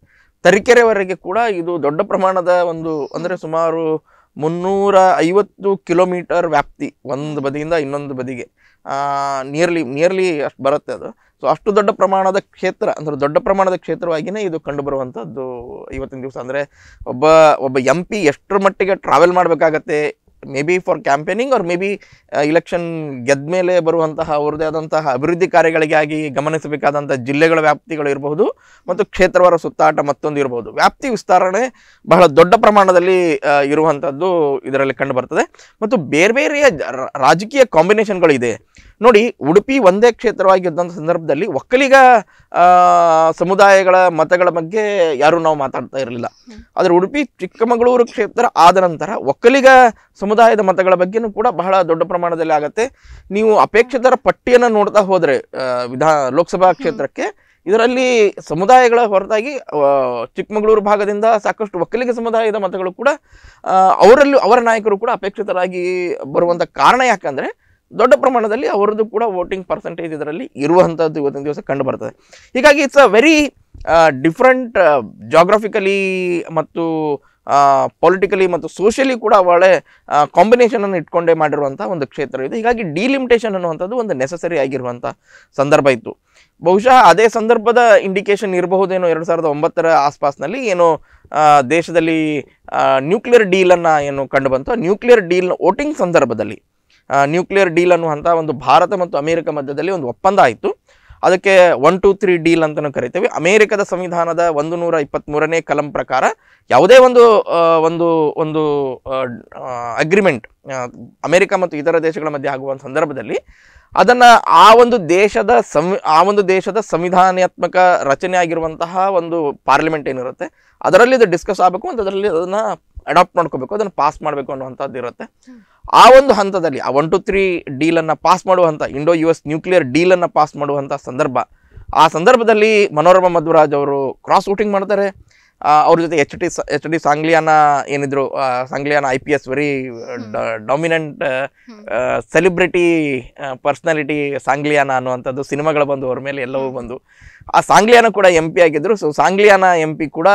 ತರೀಕೆರೆವರೆಗೆ ಕೂಡ ಇದು ದೊಡ್ಡ ಪ್ರಮಾಣದ ಒಂದು ಅಂದರೆ ಸುಮಾರು ಮುನ್ನೂರ ಐವತ್ತು ಕಿಲೋಮೀಟರ್ ವ್ಯಾಪ್ತಿ ಒಂದು ಬದಿಯಿಂದ ಇನ್ನೊಂದು ಬದಿಗೆ ನಿಯರ್ಲಿ ನಿಯರ್ಲಿ ಅಷ್ಟು ಬರುತ್ತೆ ಅದು ಸೊ ಅಷ್ಟು ದೊಡ್ಡ ಪ್ರಮಾಣದ ಕ್ಷೇತ್ರ ಅಂದರೆ ದೊಡ್ಡ ಪ್ರಮಾಣದ ಕ್ಷೇತ್ರವಾಗಿಯೇ ಇದು ಕಂಡುಬರುವಂಥದ್ದು ಇವತ್ತಿನ ದಿವಸ ಅಂದರೆ ಒಬ್ಬ ಒಬ್ಬ ಎಂ ಪಿ ಎಷ್ಟರ ಮಟ್ಟಿಗೆ ಟ್ರಾವೆಲ್ ಮಾಡಬೇಕಾಗತ್ತೆ ಮೇ ಬಿ ಫಾರ್ ಕ್ಯಾಂಪೇನಿಂಗ್ ಅವ್ರು ಮೇ ಬಿ ಇಲೆಕ್ಷನ್ ಗೆದ್ದ ಮೇಲೆ ಬರುವಂತಹ ಅವ್ರದ್ದೇ ಆದಂತಹ ಅಭಿವೃದ್ಧಿ ಕಾರ್ಯಗಳಿಗಾಗಿ ಗಮನಿಸಬೇಕಾದಂಥ ಜಿಲ್ಲೆಗಳ ವ್ಯಾಪ್ತಿಗಳು ಇರಬಹುದು ಮತ್ತು ಕ್ಷೇತ್ರವಾರ ಸುತ್ತಾಟ ಮತ್ತೊಂದು ಇರಬಹುದು ವ್ಯಾಪ್ತಿ ವಿಸ್ತರಣೆ ಬಹಳ ದೊಡ್ಡ ಪ್ರಮಾಣದಲ್ಲಿ ಇರುವಂಥದ್ದು ಇದರಲ್ಲಿ ಕಂಡುಬರ್ತದೆ ಮತ್ತು ಬೇರೆ ಬೇರೆಯ ರಾಜಕೀಯ ಕಾಂಬಿನೇಷನ್ಗಳಿದೆ ಇದೆ ನೋಡಿ ಉಡುಪಿ ಒಂದೇ ಕ್ಷೇತ್ರವಾಗಿ ಇದ್ದಂಥ ಸಂದರ್ಭದಲ್ಲಿ ಒಕ್ಕಲಿಗ ಸಮುದಾಯಗಳ ಮತಗಳ ಬಗ್ಗೆ ಯಾರೂ ನಾವು ಮಾತಾಡ್ತಾ ಇರಲಿಲ್ಲ ಆದರೆ ಉಡುಪಿ ಚಿಕ್ಕಮಗಳೂರು ಕ್ಷೇತ್ರ ಆದ ನಂತರ ಒಕ್ಕಲಿಗ ಸಮುದಾಯದ ಮತಗಳ ಬಗ್ಗೆನೂ ಕೂಡ ಬಹಳ ದೊಡ್ಡ ಪ್ರಮಾಣದಲ್ಲಿ ಆಗತ್ತೆ ನೀವು ಅಪೇಕ್ಷಿತರ ಪಟ್ಟಿಯನ್ನು ನೋಡ್ತಾ ಹೋದರೆ ವಿಧಾ ಲೋಕಸಭಾ ಕ್ಷೇತ್ರಕ್ಕೆ ಇದರಲ್ಲಿ ಸಮುದಾಯಗಳ ಹೊರತಾಗಿ ಚಿಕ್ಕಮಗಳೂರು ಭಾಗದಿಂದ ಸಾಕಷ್ಟು ಒಕ್ಕಲಿಗ ಸಮುದಾಯದ ಮತಗಳು ಕೂಡ ಅವರಲ್ಲೂ ಅವರ ನಾಯಕರು ಕೂಡ ಅಪೇಕ್ಷಿತರಾಗಿ ಬರುವಂಥ ಕಾರಣ ಯಾಕಂದರೆ ದೊಡ್ಡ ಪ್ರಮಾಣದಲ್ಲಿ ಅವರದ್ದು ಕೂಡ ವೋಟಿಂಗ್ ಪರ್ಸೆಂಟೇಜ್ ಇದರಲ್ಲಿ ಇರುವಂಥದ್ದು ಇವತ್ತಿನ ದಿವಸ ಕಂಡು ಬರ್ತದೆ ಹೀಗಾಗಿ it's a very different geographically ಮತ್ತು ಪೊಲಿಟಿಕಲಿ ಮತ್ತು ಸೋಷಿಯಲಿ ಕೂಡ ಒಳ್ಳೆ ಕಾಂಬಿನೇಷನನ್ನು ಇಟ್ಕೊಂಡೇ ಮಾಡಿರುವಂಥ ಒಂದು ಕ್ಷೇತ್ರ ಇದೆ ಹೀಗಾಗಿ ಡಿಲಿಮಿಟೇಷನ್ ಅನ್ನುವಂಥದ್ದು ಒಂದು ನೆಸಸರಿ ಆಗಿರುವಂಥ ಸಂದರ್ಭ ಇತ್ತು ಬಹುಶಃ ಅದೇ ಸಂದರ್ಭದ ಇಂಡಿಕೇಶನ್ ಇರಬಹುದೇನೋ ಎರಡು ಸಾವಿರದ ಒಂಬತ್ತರ ಆಸ್ಪಾಸ್ನಲ್ಲಿ ಏನು ದೇಶದಲ್ಲಿ ನ್ಯೂಕ್ಲಿಯರ್ ಡೀಲನ್ನು ಏನು ಕಂಡು ಬಂತು ನ್ಯೂಕ್ಲಿಯರ್ ಡೀಲ್ನ ವೋಟಿಂಗ್ ಸಂದರ್ಭದಲ್ಲಿ ನ್ಯೂಕ್ಲಿಯರ್ ಡೀಲ್ ಅನ್ನುವಂಥ ಒಂದು ಭಾರತ ಮತ್ತು ಅಮೇರಿಕ ಮಧ್ಯದಲ್ಲಿ ಒಂದು ಒಪ್ಪಂದ ಆಯಿತು ಅದಕ್ಕೆ ಒನ್ ಟು ತ್ರೀ ಡೀಲ್ ಅಂತಲೂ ಕರಿತೀವಿ ಅಮೇರಿಕದ ಸಂವಿಧಾನದ ಒಂದು ನೂರ ಇಪ್ಪತ್ತ್ಮೂರನೇ ಕಲಂ ಪ್ರಕಾರ ಯಾವುದೇ ಒಂದು ಒಂದು ಒಂದು ಅಗ್ರಿಮೆಂಟ್ ಅಮೇರಿಕ ಮತ್ತು ಇತರ ದೇಶಗಳ ಮಧ್ಯೆ ಆಗುವ ಸಂದರ್ಭದಲ್ಲಿ ಅದನ್ನು ಆ ಒಂದು ದೇಶದ ಸಂವಿ ಆ ಒಂದು ದೇಶದ ಸಂವಿಧಾನಾತ್ಮಕ ರಚನೆ ಆಗಿರುವಂತಹ ಒಂದು ಪಾರ್ಲಿಮೆಂಟ್ ಏನಿರುತ್ತೆ ಅದರಲ್ಲಿ ಇದು ಡಿಸ್ಕಸ್ ಆಗಬೇಕು ಮತ್ತು ಅದರಲ್ಲಿ ಅದನ್ನು ಅಡಾಪ್ಟ್ ಮಾಡ್ಕೋಬೇಕು ಅದನ್ನು ಪಾಸ್ ಮಾಡಬೇಕು ಅನ್ನುವಂಥದ್ದು ಇರುತ್ತೆ ಆ ಒಂದು ಹಂತದಲ್ಲಿ ಆ ಒನ್ ಟು ತ್ರೀ ಡೀಲನ್ನು ಪಾಸ್ ಮಾಡುವಂಥ ಇಂಡೋ ಯು ಎಸ್ ನ್ಯೂಕ್ಲಿಯರ್ ಡೀಲನ್ನು ಪಾಸ್ ಮಾಡುವಂಥ ಸಂದರ್ಭ ಆ ಸಂದರ್ಭದಲ್ಲಿ ಮನೋರಮಾ ಮಧ್ವರಾಜ್ ಅವರು ಕ್ರಾಸ್ ಶೂಟಿಂಗ್ ಮಾಡ್ತಾರೆ ಅವ್ರ ಜೊತೆ H D H D Sangliana ಏನಿದ್ರು Sangliana I P S very dominant celebrity personality Sangliana ಅನ್ನುವಂಥದ್ದು ಸಿನಿಮಾಗಳು ಬಂದು ಅವ್ರ ಮೇಲೆ ಎಲ್ಲವೂ ಬಂದು ಆ ಸಾಂಗ್ಲಿಯಾನ ಕೂಡ ಎಂ ಪಿ ಆಗಿದ್ದರು ಸೊ ಸಾಂಗ್ಲಿಯಾನ ಎಂ ಪಿ ಕೂಡ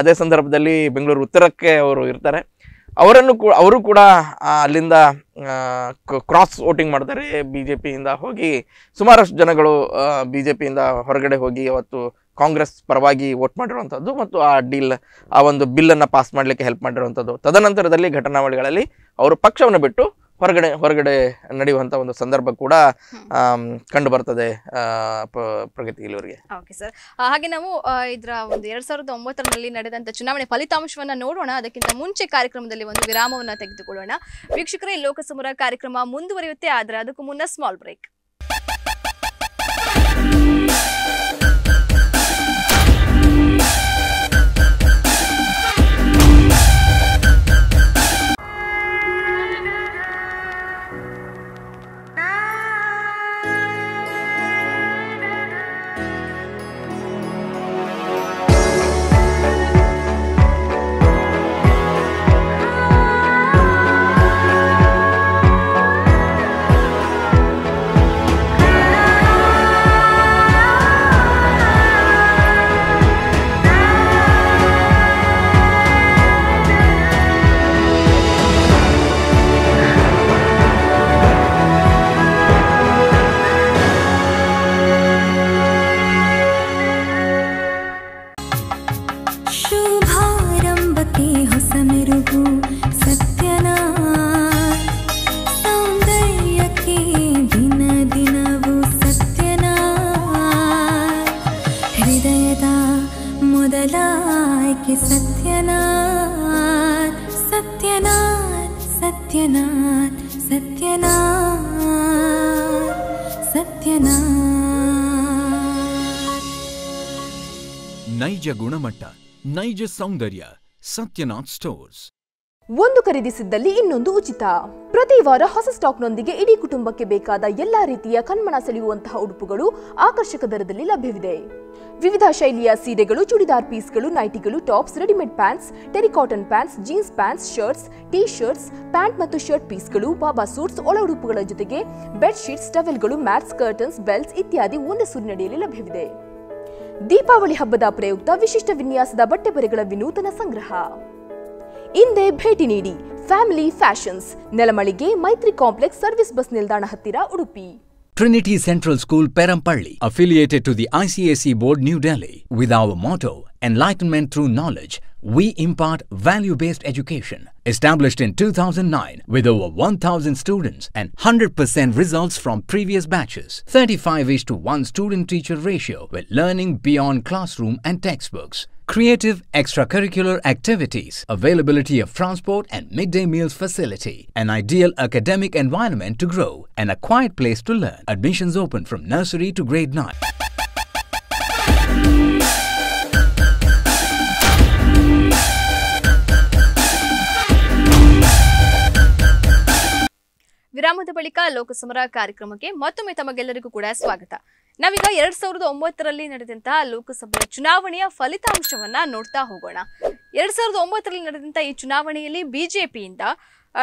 ಅದೇ ಸಂದರ್ಭದಲ್ಲಿ ಬೆಂಗಳೂರು ಉತ್ತರಕ್ಕೆ ಅವರು ಇರ್ತಾರೆ ಅವರನ್ನು ಕೂಡ ಅವರು ಕೂಡ ಅಲ್ಲಿಂದ ಕ್ರಾಸ್ ವೋಟಿಂಗ್ ಮಾಡ್ತಾರೆ ಬಿ ಜೆ ಪಿಯಿಂದ ಹೋಗಿ ಸುಮಾರಷ್ಟು ಜನಗಳು ಬಿ ಜೆ ಪಿಯಿಂದ ಹೊರಗಡೆ ಹೋಗಿ ಅವತ್ತು ಕಾಂಗ್ರೆಸ್ ಪರವಾಗಿ ವೋಟ್ ಮಾಡಿರುವಂಥದ್ದು ಮತ್ತು ಆ ಡೀಲ್ ಆ ಒಂದು ಬಿಲ್ಲನ್ನು ಪಾಸ್ ಮಾಡಲಿಕ್ಕೆ ಹೆಲ್ಪ್ ಮಾಡಿರುವಂಥದ್ದು ತದನಂತರದಲ್ಲಿ ಘಟನಾವಳಿಗಳಲ್ಲಿ ಅವರು ಪಕ್ಷವನ್ನು ಬಿಟ್ಟು ಹೊರಗಡೆ ಹೊರಗಡೆ ನಡೆಯುವಂತ ಒಂದು ಸಂದರ್ಭ ಕೂಡ ಕಂಡು ಬರ್ತದೆ ಪ್ರಗತಿ ಇಲ್ಲಿವರಿಗೆ ಓಕೆ ಸರ್ ಹಾಗೆ ನಾವು ಇದರ ಒಂದು ಎರಡ್ ಸಾವಿರದ ಒಂಬತ್ತರಲ್ಲಿ ನಡೆದಂತ ಚುನಾವಣೆ ಫಲಿತಾಂಶವನ್ನ ನೋಡೋಣ ಅದಕ್ಕಿಂತ ಮುಂಚೆ ಕಾರ್ಯಕ್ರಮದಲ್ಲಿ ಒಂದು ವಿರಾಮವನ್ನ ತೆಗೆದುಕೊಳ್ಳೋಣ ವೀಕ್ಷಕರೇ ಲೋಕಸಮರ ಕಾರ್ಯಕ್ರಮ ಮುಂದುವರಿಯುತ್ತೆ ಆದ್ರೆ ಅದಕ್ಕೂ ಮುನ್ನ ಸ್ಮಾಲ್ ಬ್ರೇಕ್ ನೈಜ ಸೌಂದರ್ಯ ಸತ್ಯನಾಥ್ ಸ್ಟೋರ್ಸ್ ಒಂದು ಖರೀದಿಸಿದ್ದಲ್ಲಿ ಇನ್ನೊಂದು ಉಚಿತ ಪ್ರತಿ ವಾರ ಹೊಸ ಸ್ಟಾಕ್ನೊಂದಿಗೆ ಇಡೀ ಕುಟುಂಬಕ್ಕೆ ಬೇಕಾದ ಎಲ್ಲಾ ರೀತಿಯ ಕಣ್ಮಣ ಸೆಳೆಯುವಂತಹ ಉಡುಪುಗಳು ಆಕರ್ಷಕ ದರದಲ್ಲಿ ಲಭ್ಯವಿದೆ ವಿವಿಧ ಶೈಲಿಯ ಸೀರೆಗಳು ಚೂಡಿದಾರ್ ಪೀಸ್ಗಳು ನೈಟಿಗಳು tops readymade pants terry cotton pants jeans pants shirts T shirts pant ಮತ್ತು ಶರ್ಟ್ ಪೀಸ್ಗಳು ಬಾಬಾ ಸೂಟ್ಸ್ ಒಳ ಉಡುಪುಗಳ ಜೊತೆಗೆ ಬೆಡ್ಶೀಟ್ಸ್ ಟವೆಲ್ಗಳು ಮ್ಯಾಟ್ಸ್ ಕರ್ಟನ್ಸ್ ಬೆಲ್ಟ್ಸ್ ಇತ್ಯಾದಿ ಒಂದೇ ಸೂರಿನಡಿಯಲ್ಲಿ ಲಭ್ಯವಿದೆ ದೀಪಾವಳಿ ಹಬ್ಬದ ಪ್ರಯುಕ್ತ ವಿಶಿಷ್ಟ ವಿನ್ಯಾಸದ ಬಟ್ಟೆ ಬರೆಗಳ ವಿನೂತನ ಸಂಗ್ರಹ ಹಿಂದೆ ಭೇಟಿ ನೀಡಿ ಫ್ಯಾಮಿಲಿ ಫ್ಯಾಷನ್ಸ್ ನೆಲಮಳಿಗೆ ಮೈತ್ರಿ ಕಾಂಪ್ಲೆಕ್ಸ್ ಸರ್ವಿಸ್ ಬಸ್ ನಿಲ್ದಾಣ ಹತ್ತಿರ Udupi Trinity central school Perampalli affiliated to the ICSE board New Delhi our motto enlightenment through knowledge we impart value-based education, established in 2009 with over 1,000 students and 100% results from previous batches, 35 is to 1 student-teacher ratio with learning beyond classroom and textbooks, creative extracurricular activities, availability of transport and midday meals facility, an ideal academic environment to grow, and a quiet place to learn. Admissions open from nursery to grade 9. ವಿರಾಮದ ಬಳಿಕ ಲೋಕಸಮರ ಕಾರ್ಯಕ್ರಮಕ್ಕೆ ಮತ್ತೊಮ್ಮೆ ತಮಗೆಲ್ಲರಿಗೂ ಕೂಡ ಸ್ವಾಗತ ನಾವೀಗ ಎರಡ್ ಸಾವಿರದ ಒಂಬತ್ತರಲ್ಲಿ ನಡೆದಂತಹ ಲೋಕಸಭಾ ಚುನಾವಣೆಯ ಫಲಿತಾಂಶವನ್ನ ನೋಡ್ತಾ ಹೋಗೋಣ ಎರಡ್ ಸಾವಿರದ ಒಂಬತ್ತರಲ್ಲಿ ನಡೆದಂತಹ ಈ ಚುನಾವಣೆಯಲ್ಲಿ ಬಿಜೆಪಿಯಿಂದ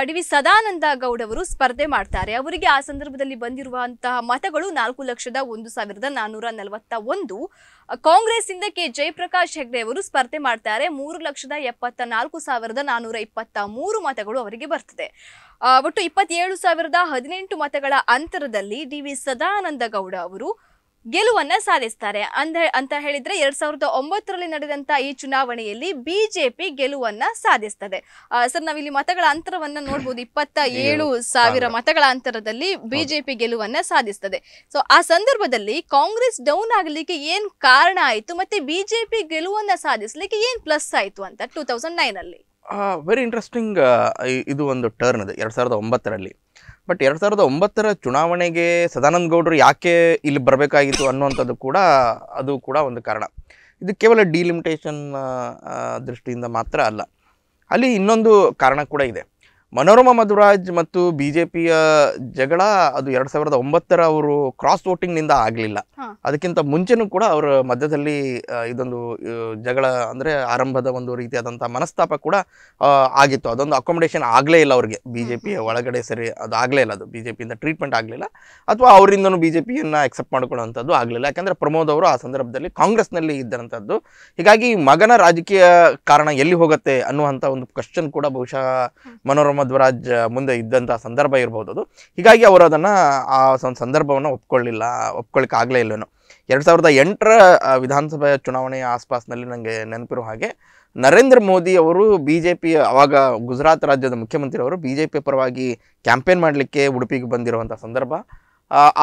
ಡಿ ವಿ ಸದಾನಂದ ಗೌಡ ಅವರು ಸ್ಪರ್ಧೆ ಮಾಡ್ತಾರೆ ಅವರಿಗೆ ಆ ಸಂದರ್ಭದಲ್ಲಿ ಬಂದಿರುವಂತಹ ಮತಗಳು ನಾಲ್ಕು ಲಕ್ಷದ ಒಂದು ಸಾವಿರದ ನಾನ್ನೂರ ನಲವತ್ತ ಒಂದು ಕಾಂಗ್ರೆಸ್ಸಿಂದ ಕೆ ಜಯಪ್ರಕಾಶ್ ಹೆಗ್ಡೆ ಅವರು ಸ್ಪರ್ಧೆ ಮಾಡ್ತಾರೆ ಮೂರು ಲಕ್ಷದ ಎಪ್ಪತ್ತ ನಾಲ್ಕು ಸಾವಿರದ ನಾನ್ನೂರ ಇಪ್ಪತ್ತ ಮೂರು ಮತಗಳು ಅವರಿಗೆ ಬರ್ತದೆ ಒಟ್ಟು ಇಪ್ಪತ್ತೇಳು ಸಾವಿರದ ಹದಿನೆಂಟು ಮತಗಳ ಅಂತರದಲ್ಲಿ ಡಿ ವಿ ಸದಾನಂದ ಗೌಡ ಅವರು ಗೆಲುವನ್ನ ಸಾಧಿಸ್ತಾರೆ ಅಂದ ಅಂತ ಹೇಳಿದ್ರೆ ಎರಡ್ ಸಾವಿರದ ಒಂಬತ್ತರಲ್ಲಿ ನಡೆದಂತ ಈ ಚುನಾವಣೆಯಲ್ಲಿ ಬಿಜೆಪಿ ಗೆಲುವನ್ನ ಸಾಧಿಸ್ತದೆ ಸರ್ ನಾವಿಲ್ಲಿ ಮತಗಳ ಅಂತರವನ್ನ ನೋಡಬಹುದು ಇಪ್ಪತ್ತ ಏಳು ಸಾವಿರ ಮತಗಳ ಅಂತರದಲ್ಲಿ ಬಿಜೆಪಿ ಗೆಲುವನ್ನ ಸಾಧಿಸ್ತದೆ ಸೊ ಆ ಸಂದರ್ಭದಲ್ಲಿ ಕಾಂಗ್ರೆಸ್ ಡೌನ್ ಆಗ್ಲಿಕ್ಕೆ ಏನ್ ಕಾರಣ ಆಯ್ತು ಮತ್ತೆ ಬಿಜೆಪಿ ಗೆಲುವನ್ನ ಸಾಧಿಸ್ಲಿಕ್ಕೆ ಏನ್ ಪ್ಲಸ್ ಆಯ್ತು ಅಂತ ಟೂ ತೌಸಂಡ್ ನೈನ್ ಅಲ್ಲಿ ವೆರಿ ಇಂಟ್ರೆಸ್ಟಿಂಗ್ ಇದು ಒಂದು ಟರ್ನ್ ಇದೆ ಎರಡ್ ಸಾವಿರದ ಒಂಬತ್ತರಲ್ಲಿ ಬಟ್ ಎರಡು ಸಾವಿರದ ಒಂಬತ್ತರ ಚುನಾವಣೆಗೆ ಸದಾನಂದ ಗೌಡರು ಯಾಕೆ ಇಲ್ಲಿ ಬರಬೇಕಾಗಿತ್ತು ಅನ್ನುವಂಥದ್ದು ಕೂಡ ಅದು ಕೂಡ ಒಂದು ಕಾರಣ ಇದು ಕೇವಲ ಡಿಲಿಮಿಟೇಷನ್ ದೃಷ್ಟಿಯಿಂದ ಮಾತ್ರ ಅಲ್ಲ ಅಲ್ಲಿ ಇನ್ನೊಂದು ಕಾರಣ ಕೂಡ ಇದೆ ಮನೋರಮ ಮಧುರಾಜ್ ಮತ್ತು ಬಿ ಜೆ ಪಿಯ ಜಗಳ ಅದು ಎರಡ್ ಸಾವಿರದ ಒಂಬತ್ತರ ಅವರು ಕ್ರಾಸ್ ವೋಟಿಂಗ್ ನಿಂದ ಆಗಲಿಲ್ಲ ಅದಕ್ಕಿಂತ ಮುಂಚೆನೂ ಕೂಡ ಅವರ ಮಧ್ಯದಲ್ಲಿ ಇದೊಂದು ಜಗಳ ಅಂದ್ರೆ ಆರಂಭದ ಒಂದು ರೀತಿಯಾದಂತಹ ಮನಸ್ತಾಪ ಕೂಡ ಆಗಿತ್ತು ಅದೊಂದು ಅಕೊಮಡೇಷನ್ ಆಗಲೇ ಇಲ್ಲ ಅವರಿಗೆ ಬಿ ಒಳಗಡೆ ಸರಿ ಅದು ಆಗಲೇ ಇಲ್ಲ ಅದು ಬಿ ಟ್ರೀಟ್ಮೆಂಟ್ ಆಗ್ಲಿಲ್ಲ ಅಥವಾ ಅವರಿಂದನೂ ಬಿ ಜೆ ಪಿಯನ್ನು ಅಕ್ಸೆಪ್ಟ್ ಯಾಕಂದ್ರೆ ಆಗಲಿಲ್ಲ ಯಾಕಂದ್ರೆ ಪ್ರಮೋದ್ ಅವರು ಆ ಸಂದರ್ಭದಲ್ಲಿ ಕಾಂಗ್ರೆಸ್ನಲ್ಲಿ ಇದ್ದಂಥದ್ದು ಹೀಗಾಗಿ ಮಗನ ರಾಜಕೀಯ ಕಾರಣ ಎಲ್ಲಿ ಹೋಗುತ್ತೆ ಅನ್ನುವಂಥ ಒಂದು ಕ್ವಶನ್ ಕೂಡ ಬಹುಶಃ ಮನೋರಮ ಮಧ್ವರಾಜ್ ಮುಂದೆ ಇದ್ದಂಥ ಸಂದರ್ಭ ಇರ್ಬೋದು ಅದು ಹೀಗಾಗಿ ಅವರು ಅದನ್ನು ಆ ಒಂದು ಸಂದರ್ಭವನ್ನು ಒಪ್ಕೊಳ್ಳಿಲ್ಲ ಆಗಲೇ ಇಲ್ಲೇನು ಎರಡು ಸಾವಿರದ ಎಂಟರ ವಿಧಾನಸಭೆ ಚುನಾವಣೆಯ ಆಸ್ಪಾಸ್ನಲ್ಲಿ ನನಗೆ ನೆನಪಿರೋ ಹಾಗೆ ನರೇಂದ್ರ ಮೋದಿ ಅವರು ಬಿ ಜೆ ಪಿ ಆವಾಗ ಗುಜರಾತ್ ರಾಜ್ಯದ ಮುಖ್ಯಮಂತ್ರಿ ಅವರು ಬಿ ಜೆ ಪಿ ಪರವಾಗಿ ಕ್ಯಾಂಪೇನ್ ಮಾಡಲಿಕ್ಕೆ ಉಡುಪಿಗೆ ಬಂದಿರುವಂಥ ಸಂದರ್ಭ